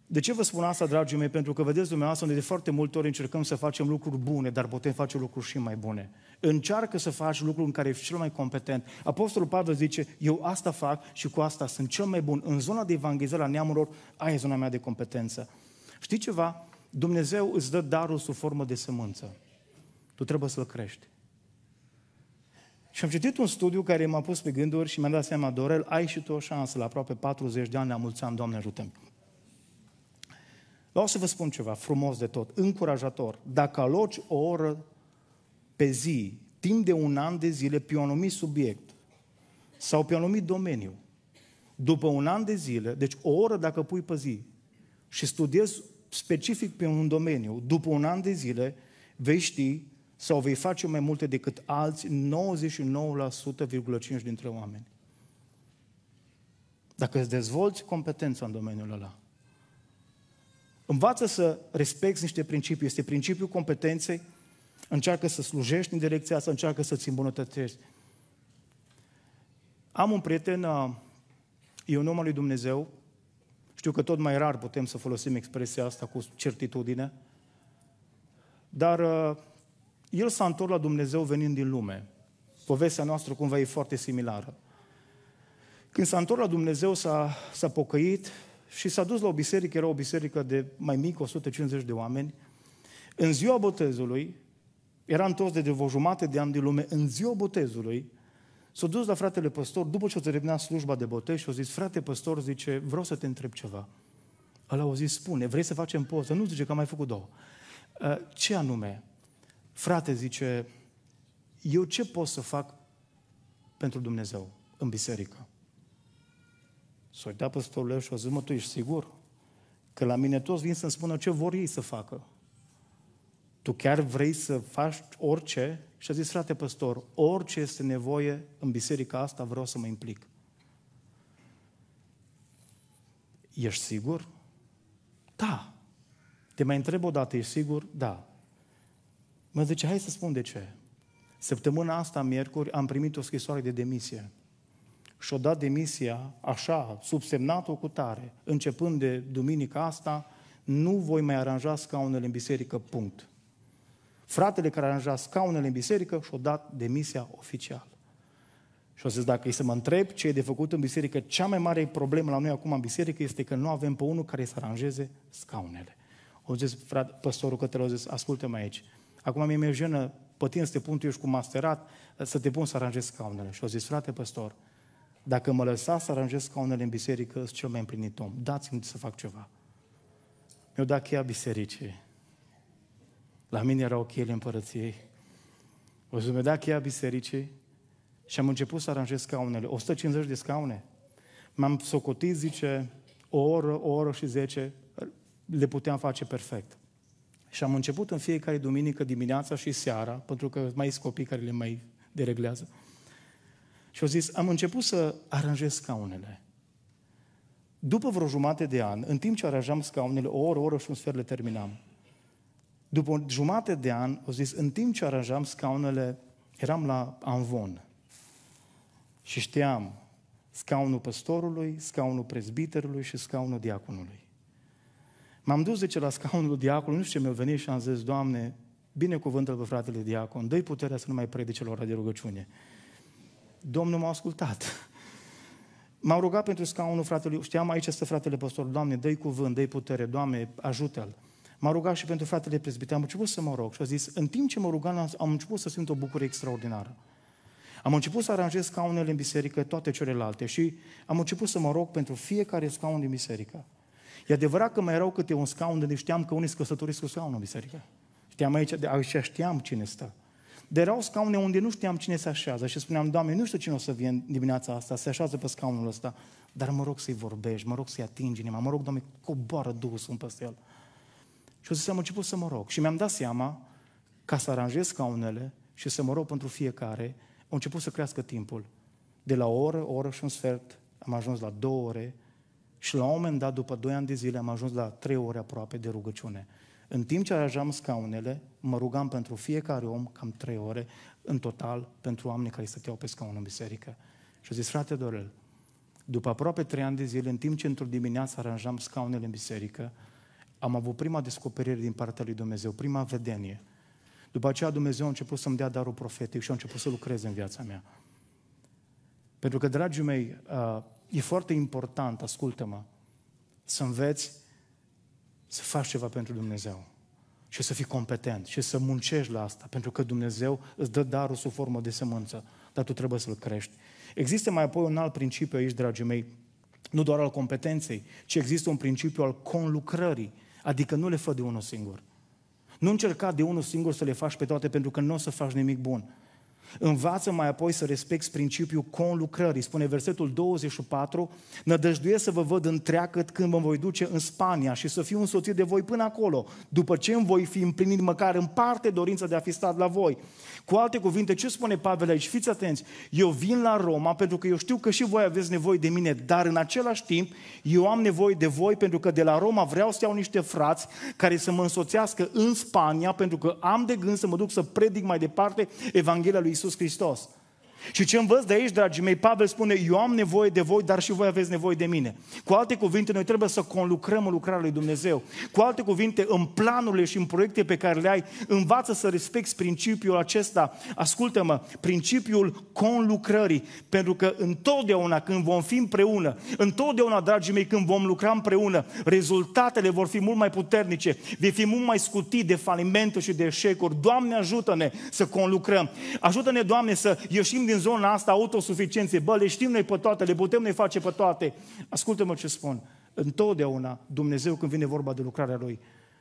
de ce vă spun asta, dragii mei? Pentru că, vedeți dumneavoastră, unde de foarte multe ori încercăm să facem lucruri bune, dar putem face lucruri și mai bune. Încearcă să faci lucrul în care ești cel mai competent. Apostolul Pavel zice, eu asta fac și cu asta sunt cel mai bun. În zona de evanghelizare a neamurilor, aia e zona mea de competență. Știi ceva? Dumnezeu îți dă darul sub formă de sămânță. Tu trebuie să-l crești. Și am citit un studiu care m-a pus pe gânduri și mi-am dat seama, Dorel, ai și tu o șansă la aproape 40 de ani, la mulți ani, Doamne ajută Vreau să vă spun ceva frumos de tot, încurajator. Dacă aloci o oră pe zi, timp de un an de zile, pe un anumit subiect sau pe un anumit domeniu, după un an de zile, deci o oră dacă pui pe zi și studiezi specific pe un domeniu, după un an de zile, vei ști sau vei face mai multe decât alți 99,5% dintre oameni. Dacă îți dezvolți competența în domeniul ăla, învață să respecti niște principii. Este principiul competenței, Încearcă să slujești în direcția asta, încearcă să-ți îmbunătățești. Am un prieten, uh, e un om al lui Dumnezeu, știu că tot mai rar putem să folosim expresia asta cu certitudine, dar uh, el s-a întors la Dumnezeu venind din lume. Povestea noastră cumva e foarte similară. Când s-a întors la Dumnezeu, s-a, s-a pocăit și s-a dus la o biserică, era o biserică de mai mic, 150 de oameni. În ziua botezului, era toți de, de o jumate de ani de lume, în ziua botezului, s-a dus la fratele păstor, după ce o terminat slujba de botez și a zis, frate păstor, zice, vreau să te întreb ceva. Ăla a zis, spune, vrei să facem poză? Nu, zice, că am mai făcut două. Ă, ce anume? Frate, zice, eu ce pot să fac pentru Dumnezeu în biserică? S-a uitat păstorul și a zis, mă, tu ești sigur? Că la mine toți vin să-mi spună ce vor ei să facă tu chiar vrei să faci orice? Și a zis, frate păstor, orice este nevoie în biserica asta, vreau să mă implic. Ești sigur? Da. Te mai întreb o dată, ești sigur? Da. Mă zice, hai să spun de ce. Săptămâna asta, miercuri, am primit o scrisoare de demisie. Și-o dat demisia, așa, subsemnat-o cu tare. Începând de duminica asta, nu voi mai aranja scaunele în biserică, punct. Fratele care aranja scaunele în biserică și-a dat demisia oficial. Și o să zic, dacă e să mă întreb ce e de făcut în biserică, cea mai mare problemă la noi acum în biserică este că nu avem pe unul care să aranjeze scaunele. O zis, frate, păstorul către o zis, ascultă-mă aici. Acum mi-e jenă, pe tine să te pun, tu ești cu masterat, să te pun să aranjezi scaunele. Și o zis, frate păstor, dacă mă lăsa să aranjez scaunele în biserică, sunt cel mai împlinit om. Dați-mi să fac ceva. Mi-o dat cheia bisericii. La mine erau cheile împărăției. O zumedea cheia bisericii și am început să aranjez scaunele. 150 de scaune. M-am socotit, zice, o oră, o oră și zece, le puteam face perfect. Și am început în fiecare duminică dimineața și seara, pentru că mai sunt copii care le mai dereglează. Și au zis, am început să aranjez scaunele. După vreo jumate de an, în timp ce aranjam scaunele, o oră, o oră și un sfert le terminam. După jumate de an, o zis, în timp ce aranjam scaunele, eram la Anvon și știam scaunul păstorului, scaunul prezbiterului și scaunul diaconului. M-am dus, zice, la scaunul diaconului, nu știu ce mi-a venit și am zis, Doamne, binecuvântă pe fratele diacon, dă-i puterea să nu mai predice la ora de rugăciune. Domnul m-a ascultat. M-am rugat pentru scaunul fratelui, știam aici este fratele păstor, Doamne, dă-i cuvânt, dă-i putere, Doamne, ajută-l. M-a rugat și pentru fratele prezbite, am început să mă rog și a zis, în timp ce mă rugam, am început să simt o bucurie extraordinară. Am început să aranjez scaunele în biserică, toate celelalte și am început să mă rog pentru fiecare scaun din biserică. E adevărat că mai erau câte un scaun de știam că unii se cu scaunul în biserică. Știam aici, așa aici știam cine stă. Dar erau scaune unde nu știam cine se așează și spuneam, Doamne, nu știu cine o să vină dimineața asta, se așează pe scaunul ăsta, dar mă rog să-i vorbești, mă rog să-i atingi inima, mă rog, Doamne, coboară Duhul Sfânt peste el. Și o să am început să mă rog. Și mi-am dat seama, ca să aranjez scaunele și să mă rog pentru fiecare, au început să crească timpul. De la o oră, o oră și un sfert, am ajuns la două ore și la un moment dat, după doi ani de zile, am ajuns la trei ore aproape de rugăciune. În timp ce aranjam scaunele, mă rugam pentru fiecare om cam trei ore, în total, pentru oamenii care stăteau pe scaun în biserică. Și a zis, frate Dorel, după aproape trei ani de zile, în timp ce într-o dimineață aranjam scaunele în biserică, am avut prima descoperire din partea lui Dumnezeu, prima vedenie. După aceea Dumnezeu a început să-mi dea darul profetic și a început să lucreze în viața mea. Pentru că, dragii mei, uh, e foarte important, ascultă-mă, să înveți să faci ceva pentru Dumnezeu și să fii competent și să muncești la asta, pentru că Dumnezeu îți dă darul sub formă de semânță, dar tu trebuie să-l crești. Există mai apoi un alt principiu aici, dragii mei, nu doar al competenței, ci există un principiu al conlucrării. Adică nu le fă de unul singur. Nu încerca de unul singur să le faci pe toate pentru că nu o să faci nimic bun. Învață mai apoi să respecti principiul conlucrării. Spune versetul 24, nădăjduiesc să vă văd întreagăt când mă voi duce în Spania și să fiu însoțit de voi până acolo, după ce îmi voi fi împlinit măcar în parte dorința de a fi stat la voi. Cu alte cuvinte, ce spune Pavel aici? Fiți atenți, eu vin la Roma pentru că eu știu că și voi aveți nevoie de mine, dar în același timp eu am nevoie de voi pentru că de la Roma vreau să iau niște frați care să mă însoțească în Spania pentru că am de gând să mă duc să predic mai departe Evanghelia lui Jesus Kristus. Și ce învăț de aici, dragii mei, Pavel spune, eu am nevoie de voi, dar și voi aveți nevoie de mine. Cu alte cuvinte, noi trebuie să conlucrăm în lucrarea lui Dumnezeu. Cu alte cuvinte, în planurile și în proiecte pe care le ai, învață să respecti principiul acesta. Ascultă-mă, principiul conlucrării. Pentru că întotdeauna când vom fi împreună, întotdeauna, dragii mei, când vom lucra împreună, rezultatele vor fi mult mai puternice, vei fi mult mai scutit de falimente și de eșecuri. Doamne, ajută-ne să conlucrăm. Ajută-ne, Doamne, să ieșim din din zona asta autosuficiențe, bă, le știm noi pe toate, le putem noi face pe toate. Ascultă-mă ce spun. Întotdeauna Dumnezeu când vine vorba de lucrarea Lui,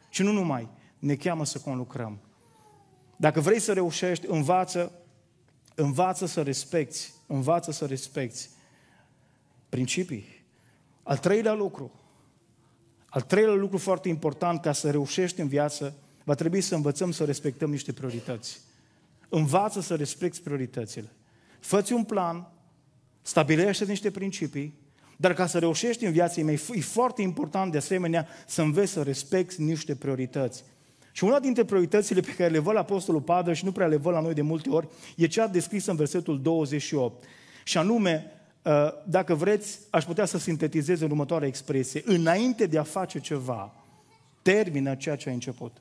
și nu numai, ne cheamă să conlucrăm. Dacă vrei să reușești, învață, învață să respecti, învață să respecti principii. Al treilea lucru, al treilea lucru foarte important ca să reușești în viață, va trebui să învățăm să respectăm niște priorități. Învață să respecti prioritățile fă un plan, stabilește niște principii, dar ca să reușești în viața mea, e foarte important de asemenea să înveți să respecti niște priorități. Și una dintre prioritățile pe care le văd la Apostolul Pavel și nu prea le văd la noi de multe ori, e cea descrisă în versetul 28. Și anume, uh, dacă vreți, aș putea să sintetizez în următoarea expresie. Înainte de a face ceva, termină ceea ce ai început.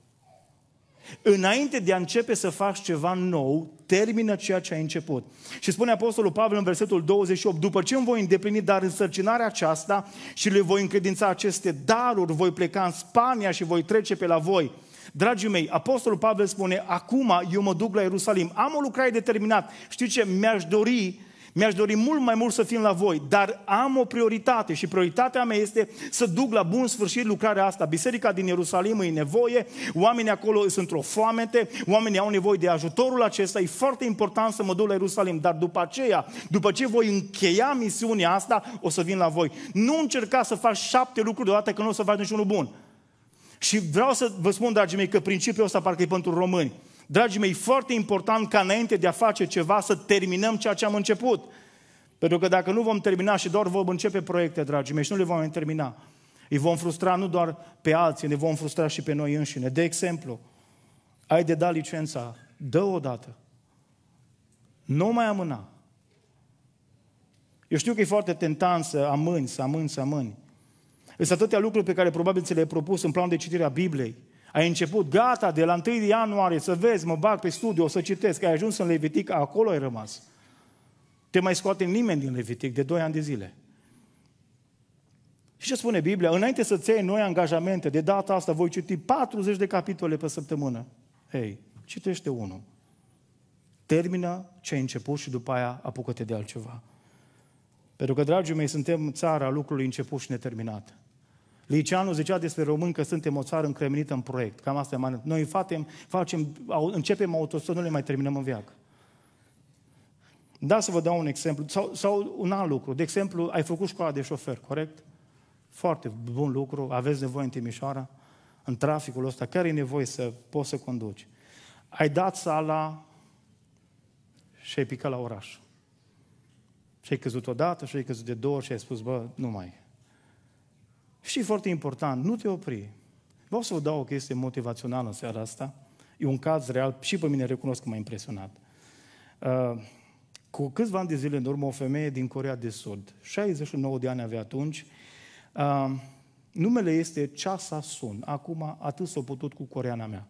Înainte de a începe să faci ceva nou, termină ceea ce ai început. Și spune Apostolul Pavel în versetul 28, după ce îmi voi îndeplini dar însărcinarea aceasta și le voi încredința aceste daruri, voi pleca în Spania și voi trece pe la voi. Dragii mei, Apostolul Pavel spune, acum eu mă duc la Ierusalim, am o lucrare determinat. Știți ce? Mi-aș dori mi-aș dori mult mai mult să fim la voi, dar am o prioritate și prioritatea mea este să duc la bun sfârșit lucrarea asta. Biserica din Ierusalim e nevoie, oamenii acolo sunt într-o foamete, oamenii au nevoie de ajutorul acesta, e foarte important să mă duc la Ierusalim, dar după aceea, după ce voi încheia misiunea asta, o să vin la voi. Nu încerca să faci șapte lucruri deodată că nu o să faci niciunul bun. Și vreau să vă spun, dragii mei, că principiul ăsta parcă e pentru români. Dragii mei, foarte important ca înainte de a face ceva să terminăm ceea ce am început. Pentru că dacă nu vom termina și doar vom începe proiecte, dragii mei, și nu le vom termina, îi vom frustra nu doar pe alții, ne vom frustra și pe noi înșine. De exemplu, ai de dat licența, dă o dată. Nu mai amâna. Eu știu că e foarte tentant să amâni, să amâni, să amâni. Sunt atâtea lucruri pe care probabil ți le-ai propus în plan de citire a Bibliei. Ai început, gata, de la 1 ianuarie să vezi, mă bag pe studiu, o să citesc, ai ajuns în Levitic, acolo ai rămas. Te mai scoate nimeni din Levitic de 2 ani de zile. Și ce spune Biblia? Înainte să-ți iei noi angajamente, de data asta voi citi 40 de capitole pe săptămână. Hei, citește unul. Termină ce ai început și după aia apucă-te de altceva. Pentru că, dragii mei, suntem țara lucrului început și neterminat. Liceanu zicea despre român că suntem o țară încremenită în proiect. Cam asta e mai... Noi facem, facem, începem autostradă, nu le mai terminăm în viață. Da, să vă dau un exemplu. Sau, sau un alt lucru. De exemplu, ai făcut școala de șofer, corect? Foarte bun lucru. Aveți nevoie în Timișoara, în traficul ăsta. care e nevoie să poți să conduci. Ai dat sala și ai picat la oraș. Și ai căzut odată, și ai căzut de două ori și ai spus, bă, nu mai. Și foarte important, nu te opri. Vreau să vă dau o chestie motivațională în seara asta. E un caz real, și pe mine recunosc că m-a impresionat. Uh, cu câțiva ani de zile în urmă, o femeie din Corea de Sud, 69 de ani avea atunci, uh, numele este Ceasa Sun. Acum atât s-a putut cu coreana mea.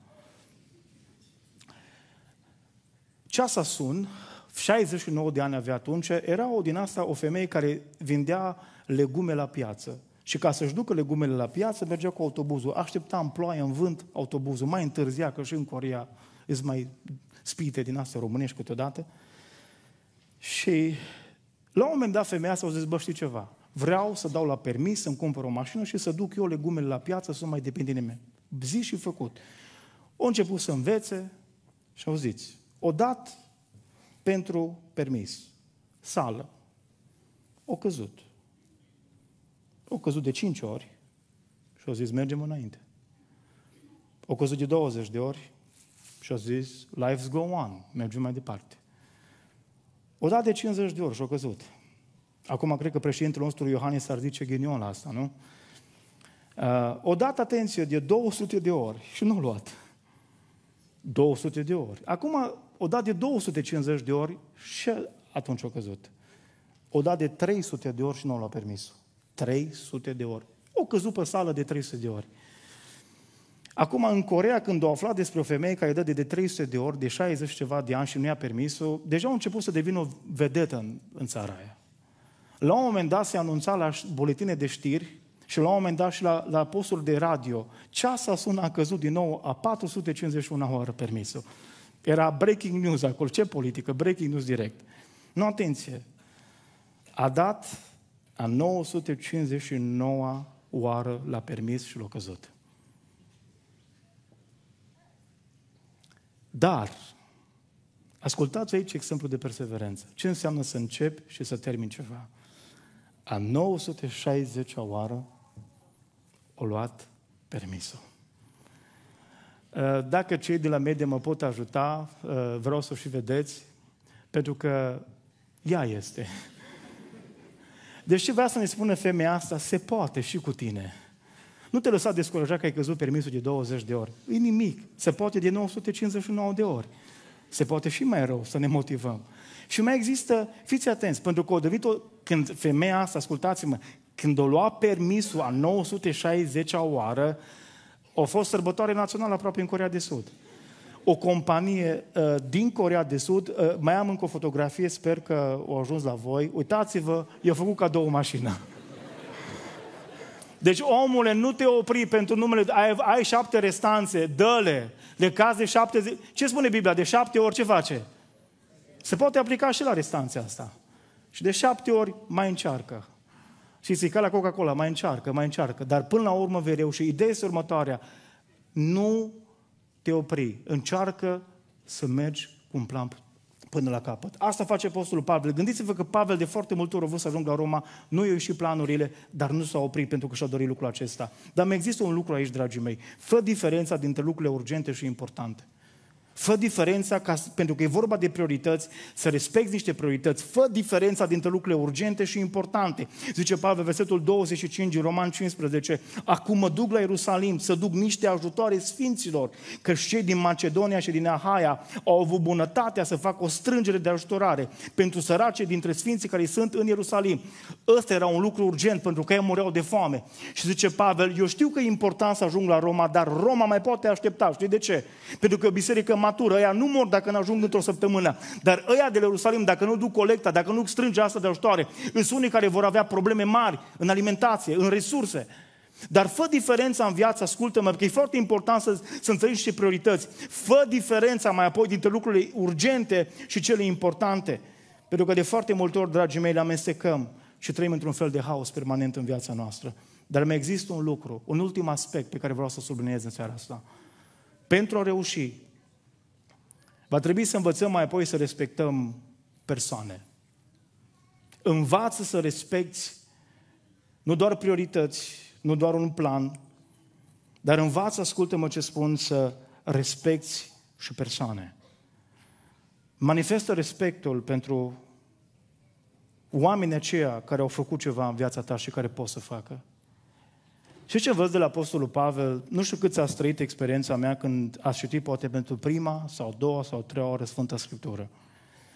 Ceasa Sun, 69 de ani avea atunci, era o din asta o femeie care vindea legume la piață. Și ca să-și ducă legumele la piață, mergea cu autobuzul. Aștepta în ploaie, în vânt, autobuzul. Mai întârzia, că și în Corea îți mai spite din astea românești câteodată. Și la un moment dat femeia s-a zis, bă, știi ceva, vreau să dau la permis, să-mi cumpăr o mașină și să duc eu legumele la piață, să nu mai depinde nimeni. Zi și făcut. O început să învețe și auziți, o dat pentru permis, sală, o căzut. O căzut de cinci ori și au zis, mergem înainte. O căzut de 20 de ori și au zis, life's go on, mergem mai departe. O dat de 50 de ori și au căzut. Acum cred că președintele nostru Iohannis ar zice ghinion la asta, nu? Uh, o dat atenție de 200 de ori și nu a luat. 200 de ori. Acum o dat de 250 de ori și atunci a căzut. O dat de 300 de ori și nu a luat permisul. 300 de ori. O căzut pe sală de 300 de ori. Acum, în Corea, când o aflat despre o femeie care dă de, de 300 de ori, de 60 ceva de ani și nu i-a permis-o, deja a început să devină o vedetă în, în țara aia. La un moment dat se anunța la buletine de știri și la un moment dat și la, la postul de radio, ceasa sună a căzut din nou a 451 oră permisul. Era breaking news acolo, ce politică, breaking news direct. Nu, atenție, a dat a 959 oară l-a permis și l-a căzut. Dar, ascultați aici exemplu de perseverență. Ce înseamnă să încep și să termin ceva? A 960-a oară o luat permisul. Uh, dacă cei de la medie mă pot ajuta, uh, vreau să o și vedeți, pentru că ea este. Deci ce vrea să ne spună femeia asta? Se poate și cu tine. Nu te lăsa descurajat că ai căzut permisul de 20 de ori. E nimic. Se poate de 959 de ori. Se poate și mai rău să ne motivăm. Și mai există, fiți atenți, pentru că o devit-o, când femeia asta, ascultați-mă, când o lua permisul a 960-a oară, a fost sărbătoare națională aproape în Corea de Sud o companie uh, din Corea de Sud, uh, mai am încă o fotografie, sper că o ajuns la voi, uitați-vă, i-a făcut ca două mașină. (laughs) Deci, omule, nu te opri pentru numele, ai, ai șapte restanțe, dă-le, le caz de șapte, ce spune Biblia, de șapte ori ce face? Se poate aplica și la restanța asta. Și de șapte ori mai încearcă. Și zic ca la Coca-Cola, mai încearcă, mai încearcă, dar până la urmă vei reuși. Ideea este următoarea, nu te opri. Încearcă să mergi cu un plan până la capăt. Asta face Apostolul Pavel. Gândiți-vă că Pavel de foarte multe ori a vrut să ajungă la Roma, nu i a ieșit planurile, dar nu s-a oprit pentru că și-a dorit lucrul acesta. Dar mai există un lucru aici, dragii mei. Fă diferența dintre lucrurile urgente și importante. Fă diferența ca, pentru că e vorba de priorități, să respecti niște priorități. Fă diferența dintre lucrurile urgente și importante. Zice Pavel, versetul 25 din Roman 15, acum mă duc la Ierusalim să duc niște ajutoare sfinților, că cei din Macedonia și din Ahaia au avut bunătatea să facă o strângere de ajutorare pentru sărace dintre sfinții care sunt în Ierusalim. Ăsta era un lucru urgent pentru că ei mureau de foame. Și zice Pavel, eu știu că e important să ajung la Roma, dar Roma mai poate aștepta. Știi de ce? Pentru că o biserică matură, ăia nu mor dacă nu ajung într-o săptămână. Dar ăia de la Ierusalim, dacă nu duc colecta, dacă nu strânge asta de ajutoare, sunt unii care vor avea probleme mari în alimentație, în resurse. Dar fă diferența în viață, ascultă-mă, că e foarte important să, să înțelegi și priorități. Fă diferența mai apoi dintre lucrurile urgente și cele importante. Pentru că de foarte multe ori, dragii mei, le amestecăm și trăim într-un fel de haos permanent în viața noastră. Dar mai există un lucru, un ultim aspect pe care vreau să subliniez în seara asta. Pentru a reuși Va trebui să învățăm mai apoi să respectăm persoane. Învață să respecti nu doar priorități, nu doar un plan, dar învață, ascultă-mă ce spun, să respecti și persoane. Manifestă respectul pentru oamenii aceia care au făcut ceva în viața ta și care pot să facă. Și ce văd de la Apostolul Pavel, nu știu cât s-a străit experiența mea când a citit poate pentru prima sau doua sau treia oră Sfânta Scriptură.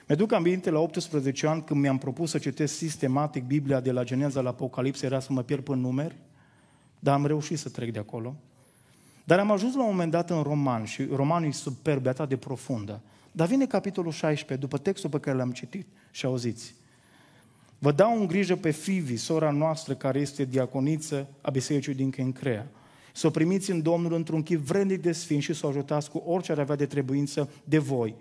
Mi-aduc aminte la 18 ani când mi-am propus să citesc sistematic Biblia de la Geneza la Apocalipsă, era să mă pierd până numeri, dar am reușit să trec de acolo. Dar am ajuns la un moment dat în roman și romanul e superb, atât de profundă. Dar vine capitolul 16, după textul pe care l-am citit și auziți. Vă dau în grijă pe Fivi, sora noastră care este diaconiță a bisericii din Chencrea. Să o primiți în Domnul într-un chip vrednic de sfinț și să o ajutați cu orice ar avea de trebuință de voi.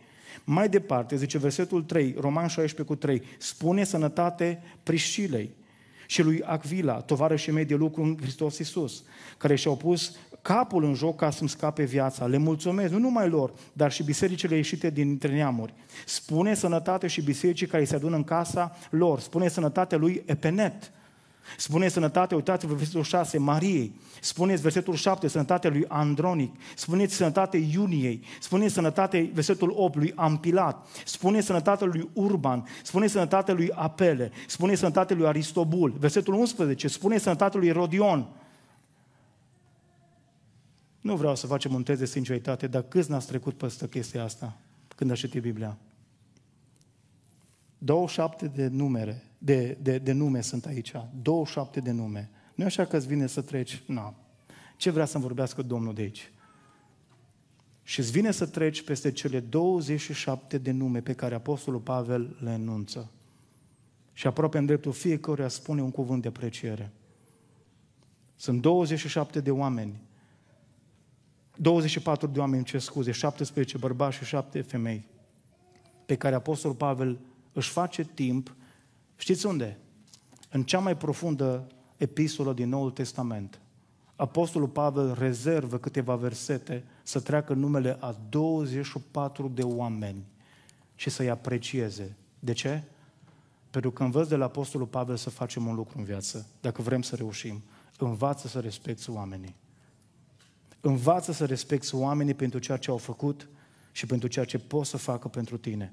Mai departe, zice versetul 3, Roman 16 cu 3, spune sănătate Priscilei și lui Acvila, tovarășii mei de lucru în Hristos Iisus, care și-au pus capul în joc ca să-mi scape viața. Le mulțumesc nu numai lor, dar și bisericile ieșite dintre neamuri. Spune sănătate și bisericii care se adună în casa lor. Spune sănătate lui Epenet. Spune sănătate, uitați-vă versetul 6, Mariei. Spuneți versetul 7, sănătate lui Andronic. Spuneți sănătate Iuniei. Spuneți sănătate versetul 8 lui Ampilat. Spune sănătate lui Urban. Spune sănătate lui Apele. Spune sănătate lui Aristobul. Versetul 11, spune sănătate lui Rodion. Nu vreau să facem un test de sinceritate, dar câți n-ați trecut peste chestia asta când a citit Biblia? 27 de numere, de, de, de nume sunt aici, 27 de nume. Nu e așa că îți vine să treci, Nu. Ce vrea să-mi vorbească Domnul de aici? Și îți vine să treci peste cele 27 de nume pe care Apostolul Pavel le enunță. Și aproape în dreptul fiecăruia spune un cuvânt de apreciere. Sunt 27 de oameni 24 de oameni, ce scuze, 17 bărbați și 7 femei, pe care Apostolul Pavel își face timp, știți unde? În cea mai profundă epistolă din Noul Testament. Apostolul Pavel rezervă câteva versete să treacă numele a 24 de oameni și să-i aprecieze. De ce? Pentru că învăț de la Apostolul Pavel să facem un lucru în viață, dacă vrem să reușim. Învață să respecti oamenii. Învață să respecti oamenii pentru ceea ce au făcut și pentru ceea ce pot să facă pentru tine.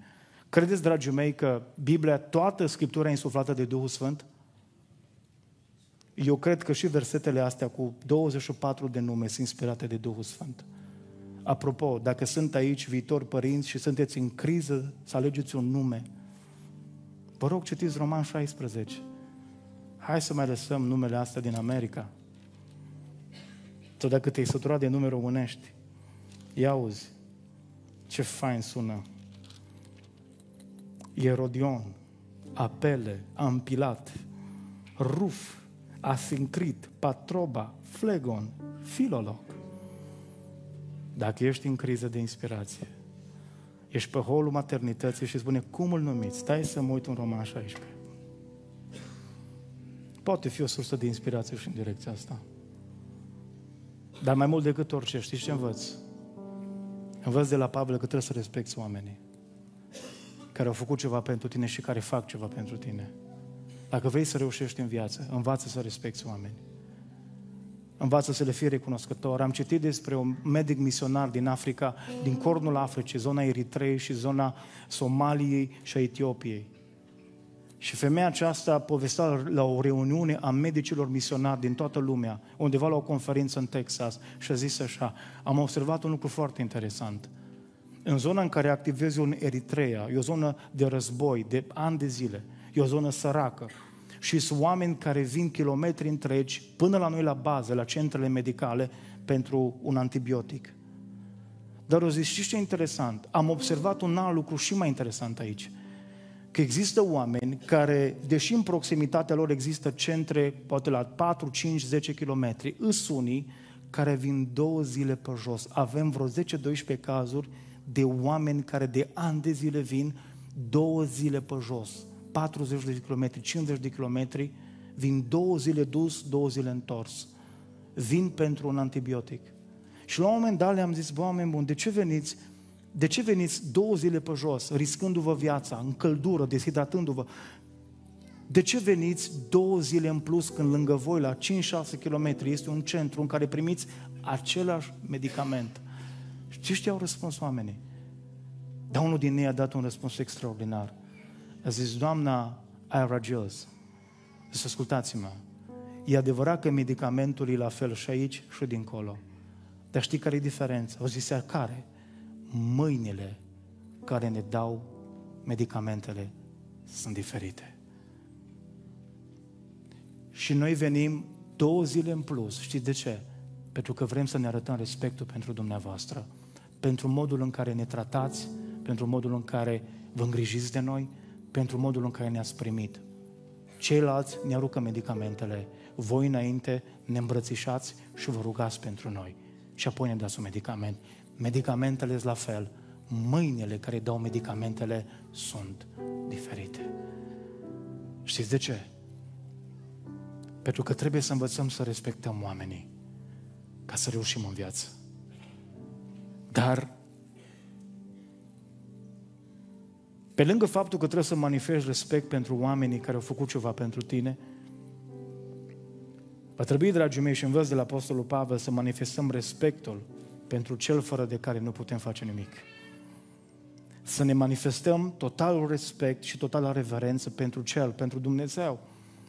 Credeți, dragii mei, că Biblia, toată Scriptura insuflată de Duhul Sfânt? Eu cred că și versetele astea cu 24 de nume sunt inspirate de Duhul Sfânt. Apropo, dacă sunt aici viitori părinți și sunteți în criză să alegeți un nume, vă rog citiți Roman 16. Hai să mai lăsăm numele astea din America. Tu dacă te-ai săturat de nume românești, ia auzi ce fain sună. Ierodion, Apele, Ampilat, Ruf, Asincrit, Patroba, Flegon, Filolog. Dacă ești în criză de inspirație, ești pe holul maternității și spune, cum îl numiți? Stai să mă uit un Roman 16. Poate fi o sursă de inspirație și în direcția asta. Dar mai mult decât orice, știți ce învăț? Învăț de la Pavel că trebuie să respecti oamenii care au făcut ceva pentru tine și care fac ceva pentru tine. Dacă vrei să reușești în viață, învață să respecti oameni. Învață să le fii recunoscător. Am citit despre un medic misionar din Africa, din cornul Africii, zona Eritrei și zona Somaliei și a Etiopiei și femeia aceasta povestea la o reuniune a medicilor misionari din toată lumea, undeva la o conferință în Texas, și a zis așa, am observat un lucru foarte interesant. În zona în care activezi în Eritrea, e o zonă de război, de ani de zile, e o zonă săracă, și sunt oameni care vin kilometri întregi până la noi la bază, la centrele medicale, pentru un antibiotic. Dar o zis, știți ce interesant? Am observat un alt lucru și mai interesant aici – că există oameni care, deși în proximitatea lor există centre, poate la 4, 5, 10 km, îs unii care vin două zile pe jos. Avem vreo 10-12 cazuri de oameni care de ani de zile vin două zile pe jos, 40 de km, 50 de kilometri, vin două zile dus, două zile întors. Vin pentru un antibiotic. Și la un moment dat le-am zis, oameni buni, de ce veniți? De ce veniți două zile pe jos, riscându-vă viața, în căldură, deshidratându-vă? De ce veniți două zile în plus când lângă voi, la 5-6 km, este un centru în care primiți același medicament? ce știau răspuns oamenii? Dar unul din ei a dat un răspuns extraordinar. A zis, doamna Gilles, să ascultați-mă, e adevărat că medicamentul e la fel și aici și dincolo. Dar știi care e diferența? O zis, care? mâinile care ne dau medicamentele sunt diferite. Și noi venim două zile în plus. Știți de ce? Pentru că vrem să ne arătăm respectul pentru dumneavoastră, pentru modul în care ne tratați, pentru modul în care vă îngrijiți de noi, pentru modul în care ne-ați primit. Ceilalți ne aruncă medicamentele. Voi înainte ne îmbrățișați și vă rugați pentru noi. Și apoi ne dați un medicament. Medicamentele sunt la fel. Mâinile care dau medicamentele sunt diferite. Știți de ce? Pentru că trebuie să învățăm să respectăm oamenii ca să reușim în viață. Dar pe lângă faptul că trebuie să manifesti respect pentru oamenii care au făcut ceva pentru tine, va trebui, dragii mei, și învăț de la Apostolul Pavel să manifestăm respectul pentru cel fără de care nu putem face nimic. Să ne manifestăm totalul respect și totala reverență pentru cel, pentru Dumnezeu,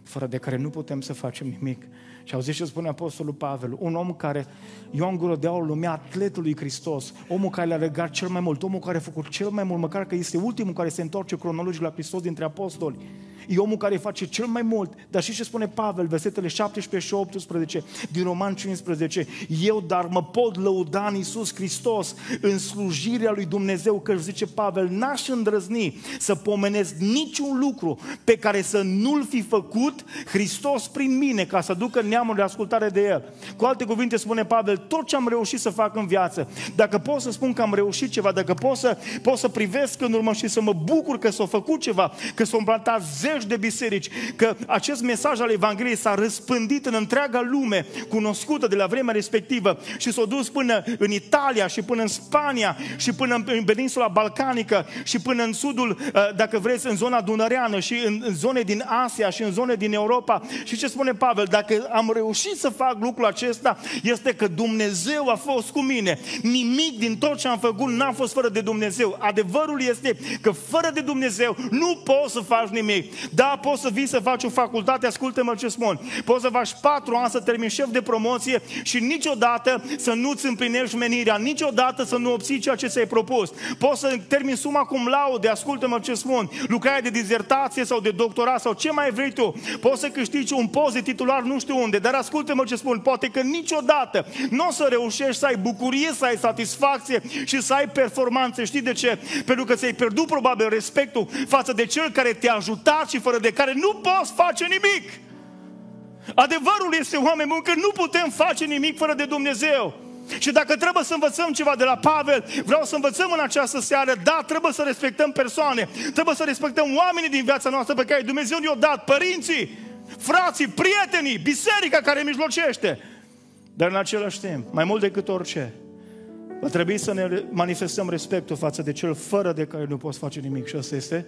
fără de care nu putem să facem nimic. Și auziți ce spune Apostolul Pavel, un om care, Ioan în gură de aur lumea atletului Hristos, omul care l-a legat cel mai mult, omul care a făcut cel mai mult, măcar că este ultimul care se întoarce cronologic la Hristos dintre apostoli, E omul care face cel mai mult. Dar și ce spune Pavel, versetele 17 și 18 din Roman 15. Eu, dar mă pot lăuda în Iisus Hristos, în slujirea lui Dumnezeu, că zice Pavel, n-aș îndrăzni să pomenesc niciun lucru pe care să nu-l fi făcut Hristos prin mine, ca să ducă neamul de ascultare de el. Cu alte cuvinte spune Pavel, tot ce am reușit să fac în viață, dacă pot să spun că am reușit ceva, dacă pot să, pot să privesc în urmă și să mă bucur că s-a făcut ceva, că s-a implantat 10 zeci de biserici, că acest mesaj al Evangheliei s-a răspândit în întreaga lume cunoscută de la vremea respectivă și s-a dus până în Italia și până în Spania și până în peninsula balcanică și până în sudul, uh, dacă vreți, în zona dunăreană și în zone din Asia și în zone din Europa. Și ce spune Pavel? Dacă am reușit să fac lucrul acesta, este că Dumnezeu a fost cu mine. Nimic din tot ce am făcut n-a fost fără de Dumnezeu. Adevărul este că fără de Dumnezeu nu poți să faci nimic. Da, poți să vii să faci o facultate, ascultă-mă ce spun. Poți să faci patru ani, să termini șef de promoție și niciodată să nu-ți împlinești menirea, niciodată să nu obții ceea ce ți-ai propus. Poți să termini suma cum laude, ascultă-mă ce spun. Lucrarea de dizertație sau de doctorat sau ce mai vrei tu. Poți să câștigi un post de titular nu știu unde, dar ascultă-mă ce spun. Poate că niciodată nu o să reușești să ai bucurie, să ai satisfacție și să ai performanțe. Știi de ce? Pentru că ți-ai pierdut probabil respectul față de cel care te-a ajutat și fără de care nu poți face nimic. Adevărul este, oameni buni, că nu putem face nimic fără de Dumnezeu. Și dacă trebuie să învățăm ceva de la Pavel, vreau să învățăm în această seară, da, trebuie să respectăm persoane, trebuie să respectăm oamenii din viața noastră pe care Dumnezeu ne-a dat, părinții, frații, prietenii, biserica care mijlocește. Dar în același timp, mai mult decât orice, va trebui să ne manifestăm respectul față de cel fără de care nu poți face nimic și asta este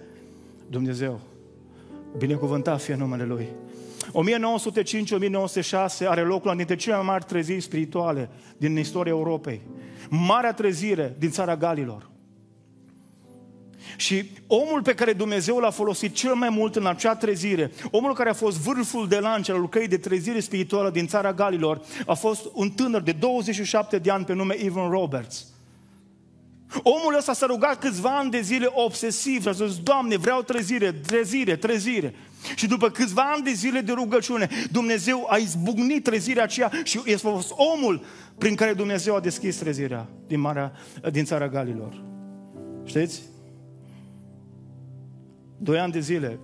Dumnezeu. Binecuvântat fie numele Lui. 1905-1906 are loc una dintre cele mai mari treziri spirituale din istoria Europei. Marea trezire din țara Galilor. Și omul pe care Dumnezeu l-a folosit cel mai mult în acea trezire, omul care a fost vârful de lance al lucrării de trezire spirituală din țara Galilor, a fost un tânăr de 27 de ani pe nume Ivan Roberts. Omul ăsta s-a rugat câțiva ani de zile obsesiv și a zis, Doamne, vreau trezire, trezire, trezire. Și după câțiva ani de zile de rugăciune, Dumnezeu a izbucnit trezirea aceea și este fost omul prin care Dumnezeu a deschis trezirea din, Marea, din țara Galilor. Știți? Doi ani de zile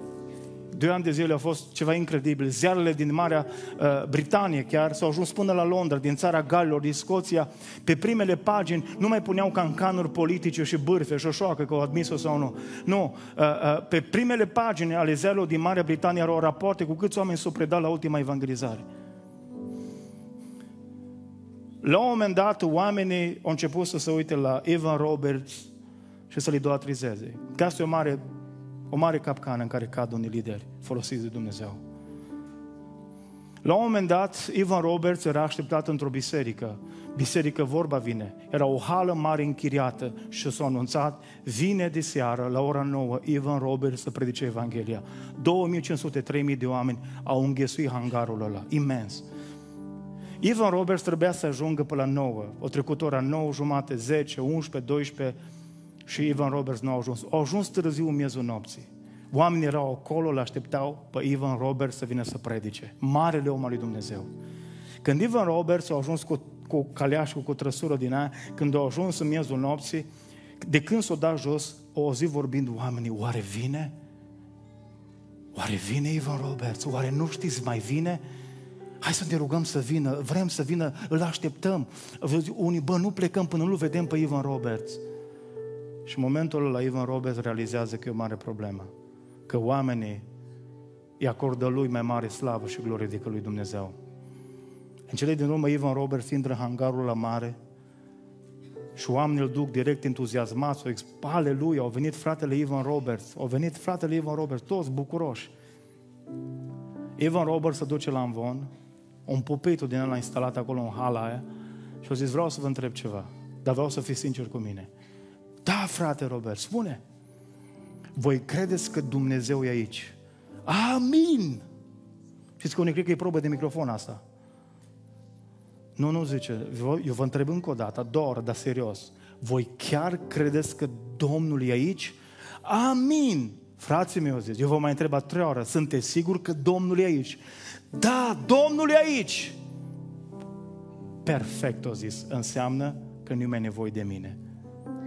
doi ani de zile a fost ceva incredibil. Ziarele din Marea uh, Britanie chiar s-au ajuns până la Londra, din țara Galilor, din Scoția. Pe primele pagini nu mai puneau cancanuri politice și bârfe și oșoacă, că au admis-o sau nu. Nu. Uh, uh, pe primele pagini ale ziarelor din Marea Britanie erau rapoarte cu câți oameni s-au predat la ultima evangelizare. La un moment dat, oamenii au început să se uite la Evan Roberts și să-l idolatrizeze. Că asta e o mare o mare capcană în care cad unii lideri folosiți de Dumnezeu. La un moment dat, Ivan Roberts era așteptat într-o biserică. Biserică vorba vine. Era o hală mare închiriată și s-a anunțat, vine de seară, la ora 9, Ivan Roberts să predice Evanghelia. 2500-3000 de oameni au înghesuit hangarul ăla, imens. Ivan Roberts trebuia să ajungă până la 9. O trecut ora 9, jumate, 10, 11, 12, și Ivan Roberts nu au ajuns. Au ajuns târziu în miezul nopții. Oamenii erau acolo, le așteptau pe Ivan Roberts să vină să predice. Marele om al lui Dumnezeu. Când Ivan Roberts a ajuns cu, cu caleașul, cu trăsură din aia, când a ajuns în miezul nopții, de când s-o dat jos, o zi vorbind oamenii, oare vine? Oare vine Ivan Roberts? Oare nu știți, mai vine? Hai să ne rugăm să vină, vrem să vină, îl așteptăm. Unii, bă, nu plecăm până nu vedem pe Ivan Roberts. Și în momentul la Ivan Robes realizează că e o mare problemă. Că oamenii îi acordă lui mai mare slavă și glorie decât lui Dumnezeu. În cele din urmă, Ivan Roberts intră în hangarul la mare și oamenii îl duc direct entuziasmați, o expale lui, au venit fratele Ivan Roberts, au venit fratele Ivan Roberts, toți bucuroși. Ivan Roberts se duce la Amvon, un pupitul din el a instalat acolo în hala aia și a zis, vreau să vă întreb ceva, dar vreau să fiți sincer cu mine. Da, frate Robert, spune. Voi credeți că Dumnezeu e aici. Amin! Știți că unii cred că e probă de microfon asta. Nu, nu, zice, eu vă întreb încă o dată, doar, dar serios. Voi chiar credeți că Domnul e aici? Amin! Frații mei, eu zic, eu vă mai întreb a trei oră, sunteți siguri că Domnul e aici? Da, Domnul e aici! Perfect, o zis, înseamnă că nu e nevoie de mine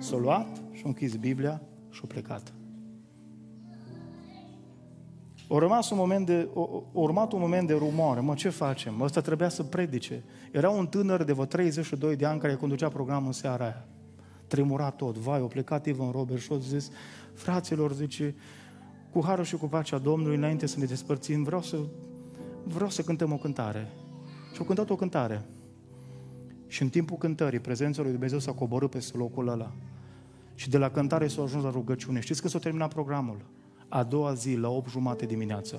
S-a luat și a închis Biblia și a plecat. O rămas un moment de, o, o urmat un moment de rumoare. Mă, ce facem? Ăsta trebuia să predice. Era un tânăr de vă 32 de ani care conducea programul în seara aia. Tremura tot. Vai, o plecat Ivan Robert și a zis, fraților, zice, cu harul și cu pacea Domnului, înainte să ne despărțim, vreau să, vreau să cântăm o cântare. Și au cântat o cântare. Și în timpul cântării, prezența lui Dumnezeu s-a coborât peste locul ăla. Și de la cântare s-a ajuns la rugăciune. Știți că s-a terminat programul? A doua zi, la 8 jumate dimineața.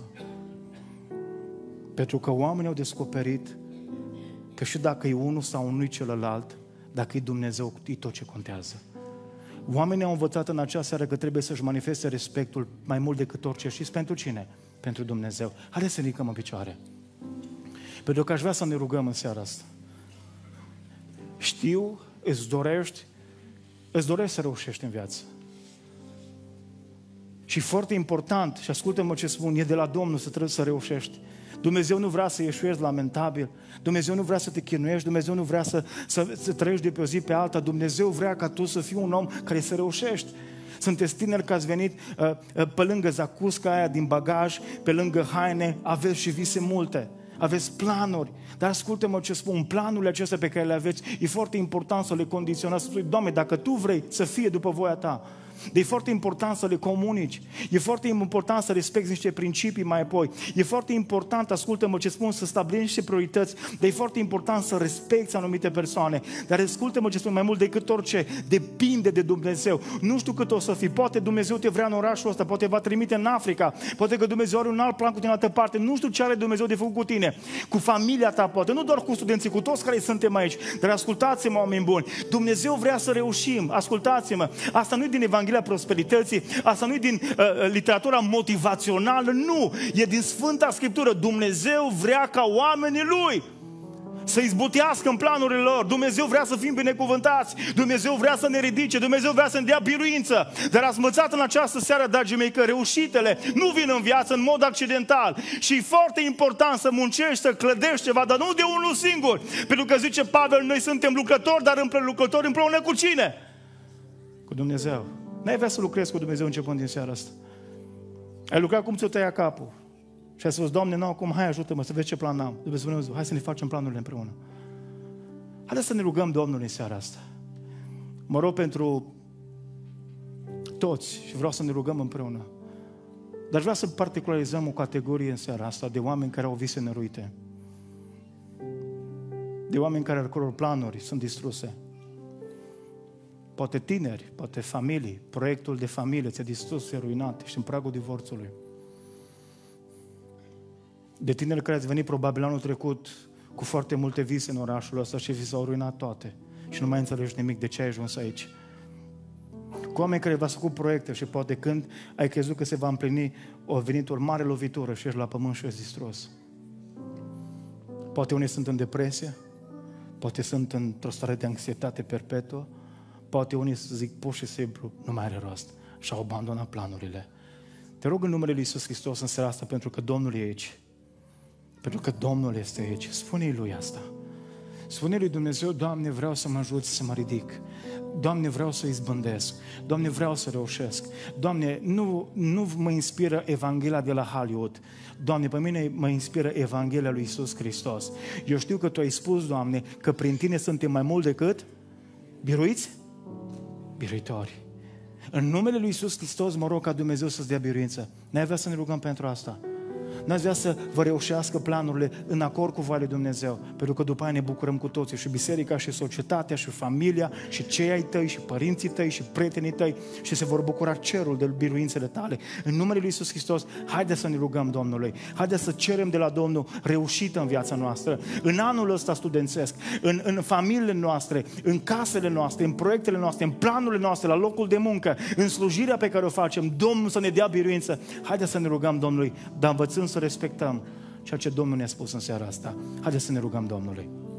Pentru că oamenii au descoperit că și dacă e unul sau unul celălalt, dacă e Dumnezeu, e tot ce contează. Oamenii au învățat în acea seară că trebuie să-și manifeste respectul mai mult decât orice. Știți pentru cine? Pentru Dumnezeu. Haideți să ridicăm în picioare. Pentru că aș vrea să ne rugăm în seara asta. Știu, îți dorești Îți dorești să reușești în viață. Și foarte important, și ascultă-mă ce spun, e de la Domnul să trebuie să reușești. Dumnezeu nu vrea să ieșuiești lamentabil, Dumnezeu nu vrea să te chinuiești, Dumnezeu nu vrea să, să, să trăiești de pe o zi pe alta, Dumnezeu vrea ca tu să fii un om care să reușești. Sunteți tineri că ați venit uh, uh, pe lângă zacusca aia din bagaj, pe lângă haine, aveți și vise multe aveți planuri. Dar ascultă-mă ce spun, planurile acestea pe care le aveți, e foarte important să le condiționați. Să spui, Doamne, dacă Tu vrei să fie după voia Ta, dar e foarte important să le comunici. E foarte important să respecti niște principii mai apoi. E foarte important, ascultă-mă ce spun, să stabilești niște priorități. Dar e foarte important să respecti anumite persoane. Dar ascultă-mă ce spun mai mult decât orice. Depinde de Dumnezeu. Nu știu cât o să fii. Poate Dumnezeu te vrea în orașul ăsta, poate va trimite în Africa, poate că Dumnezeu are un alt plan cu tine în altă parte. Nu știu ce are Dumnezeu de făcut cu tine, cu familia ta poate, nu doar cu studenții, cu toți care suntem aici. Dar ascultați-mă, oameni buni. Dumnezeu vrea să reușim. Ascultați-mă. Asta nu e din Evanghelie Evanghelia prosperității, asta nu e din uh, uh, literatura motivațională, nu, e din Sfânta Scriptură. Dumnezeu vrea ca oamenii Lui să izbutească în planurile lor. Dumnezeu vrea să fim binecuvântați. Dumnezeu vrea să ne ridice. Dumnezeu vrea să ne dea biruință. Dar ați învățat în această seară, dragii mei, că reușitele nu vin în viață în mod accidental. Și e foarte important să muncești, să clădești ceva, dar nu de unul singur. Pentru că zice Pavel, noi suntem lucrători, dar împreună lucrători împreună cu cine? Cu Dumnezeu. N-ai vrea să lucrezi cu Dumnezeu începând din seara asta. Ai lucrat cum ți-o tăia capul. Și ai spus, Doamne, nu, acum hai ajută-mă să vezi ce plan am. Dumnezeu, hai să ne facem planurile împreună. Haideți să ne rugăm Domnul în seara asta. Mă rog pentru toți și vreau să ne rugăm împreună. Dar vreau să particularizăm o categorie în seara asta de oameni care au vise năruite. De oameni care al căror planuri sunt distruse poate tineri, poate familii, proiectul de familie ți-a distrus, s-a ruinat, ești în pragul divorțului. De tineri care ați venit probabil anul trecut cu foarte multe vise în orașul ăsta și vi s-au ruinat toate și nu mai înțelegi nimic de ce ai ajuns aici. Cu oameni care v-ați făcut proiecte și poate când ai crezut că se va împlini, o venit o mare lovitură și ești la pământ și ești distrus. Poate unii sunt în depresie, poate sunt într-o stare de anxietate perpetuă, Poate unii să zic pur și simplu, nu mai are rost și au abandonat planurile. Te rog în numele Lui Iisus Hristos în seara asta pentru că Domnul e aici. Pentru că Domnul este aici. Spune-i Lui asta. Spune lui Dumnezeu, Doamne, vreau să mă ajut să mă ridic. Doamne, vreau să izbândesc. Doamne, vreau să reușesc. Doamne, nu, nu mă inspiră Evanghelia de la Hollywood. Doamne, pe mine mă inspiră Evanghelia lui Isus Hristos. Eu știu că Tu ai spus, Doamne, că prin Tine suntem mai mult decât biruiți biruitori. În numele Lui Iisus Hristos mă rog ca Dumnezeu să-ți dea biruință. Ne-ai vrea să ne rugăm pentru asta. N-ați vrea să vă reușească planurile în acord cu voia lui Dumnezeu, pentru că după aia ne bucurăm cu toții și biserica și societatea și familia și cei ai tăi și părinții tăi și prietenii tăi și se vor bucura cerul de biruințele tale. În numele Lui Iisus Hristos, haide să ne rugăm Domnului, haide să cerem de la Domnul reușită în viața noastră, în anul ăsta studențesc, în, în familiile noastre, în casele noastre, în proiectele noastre, în planurile noastre, la locul de muncă, în slujirea pe care o facem, Domnul să ne dea biruință. Haide să ne rugăm Domnului, dar învățând să respectăm ceea ce Domnul ne-a spus în seara asta. Haideți să ne rugăm Domnului.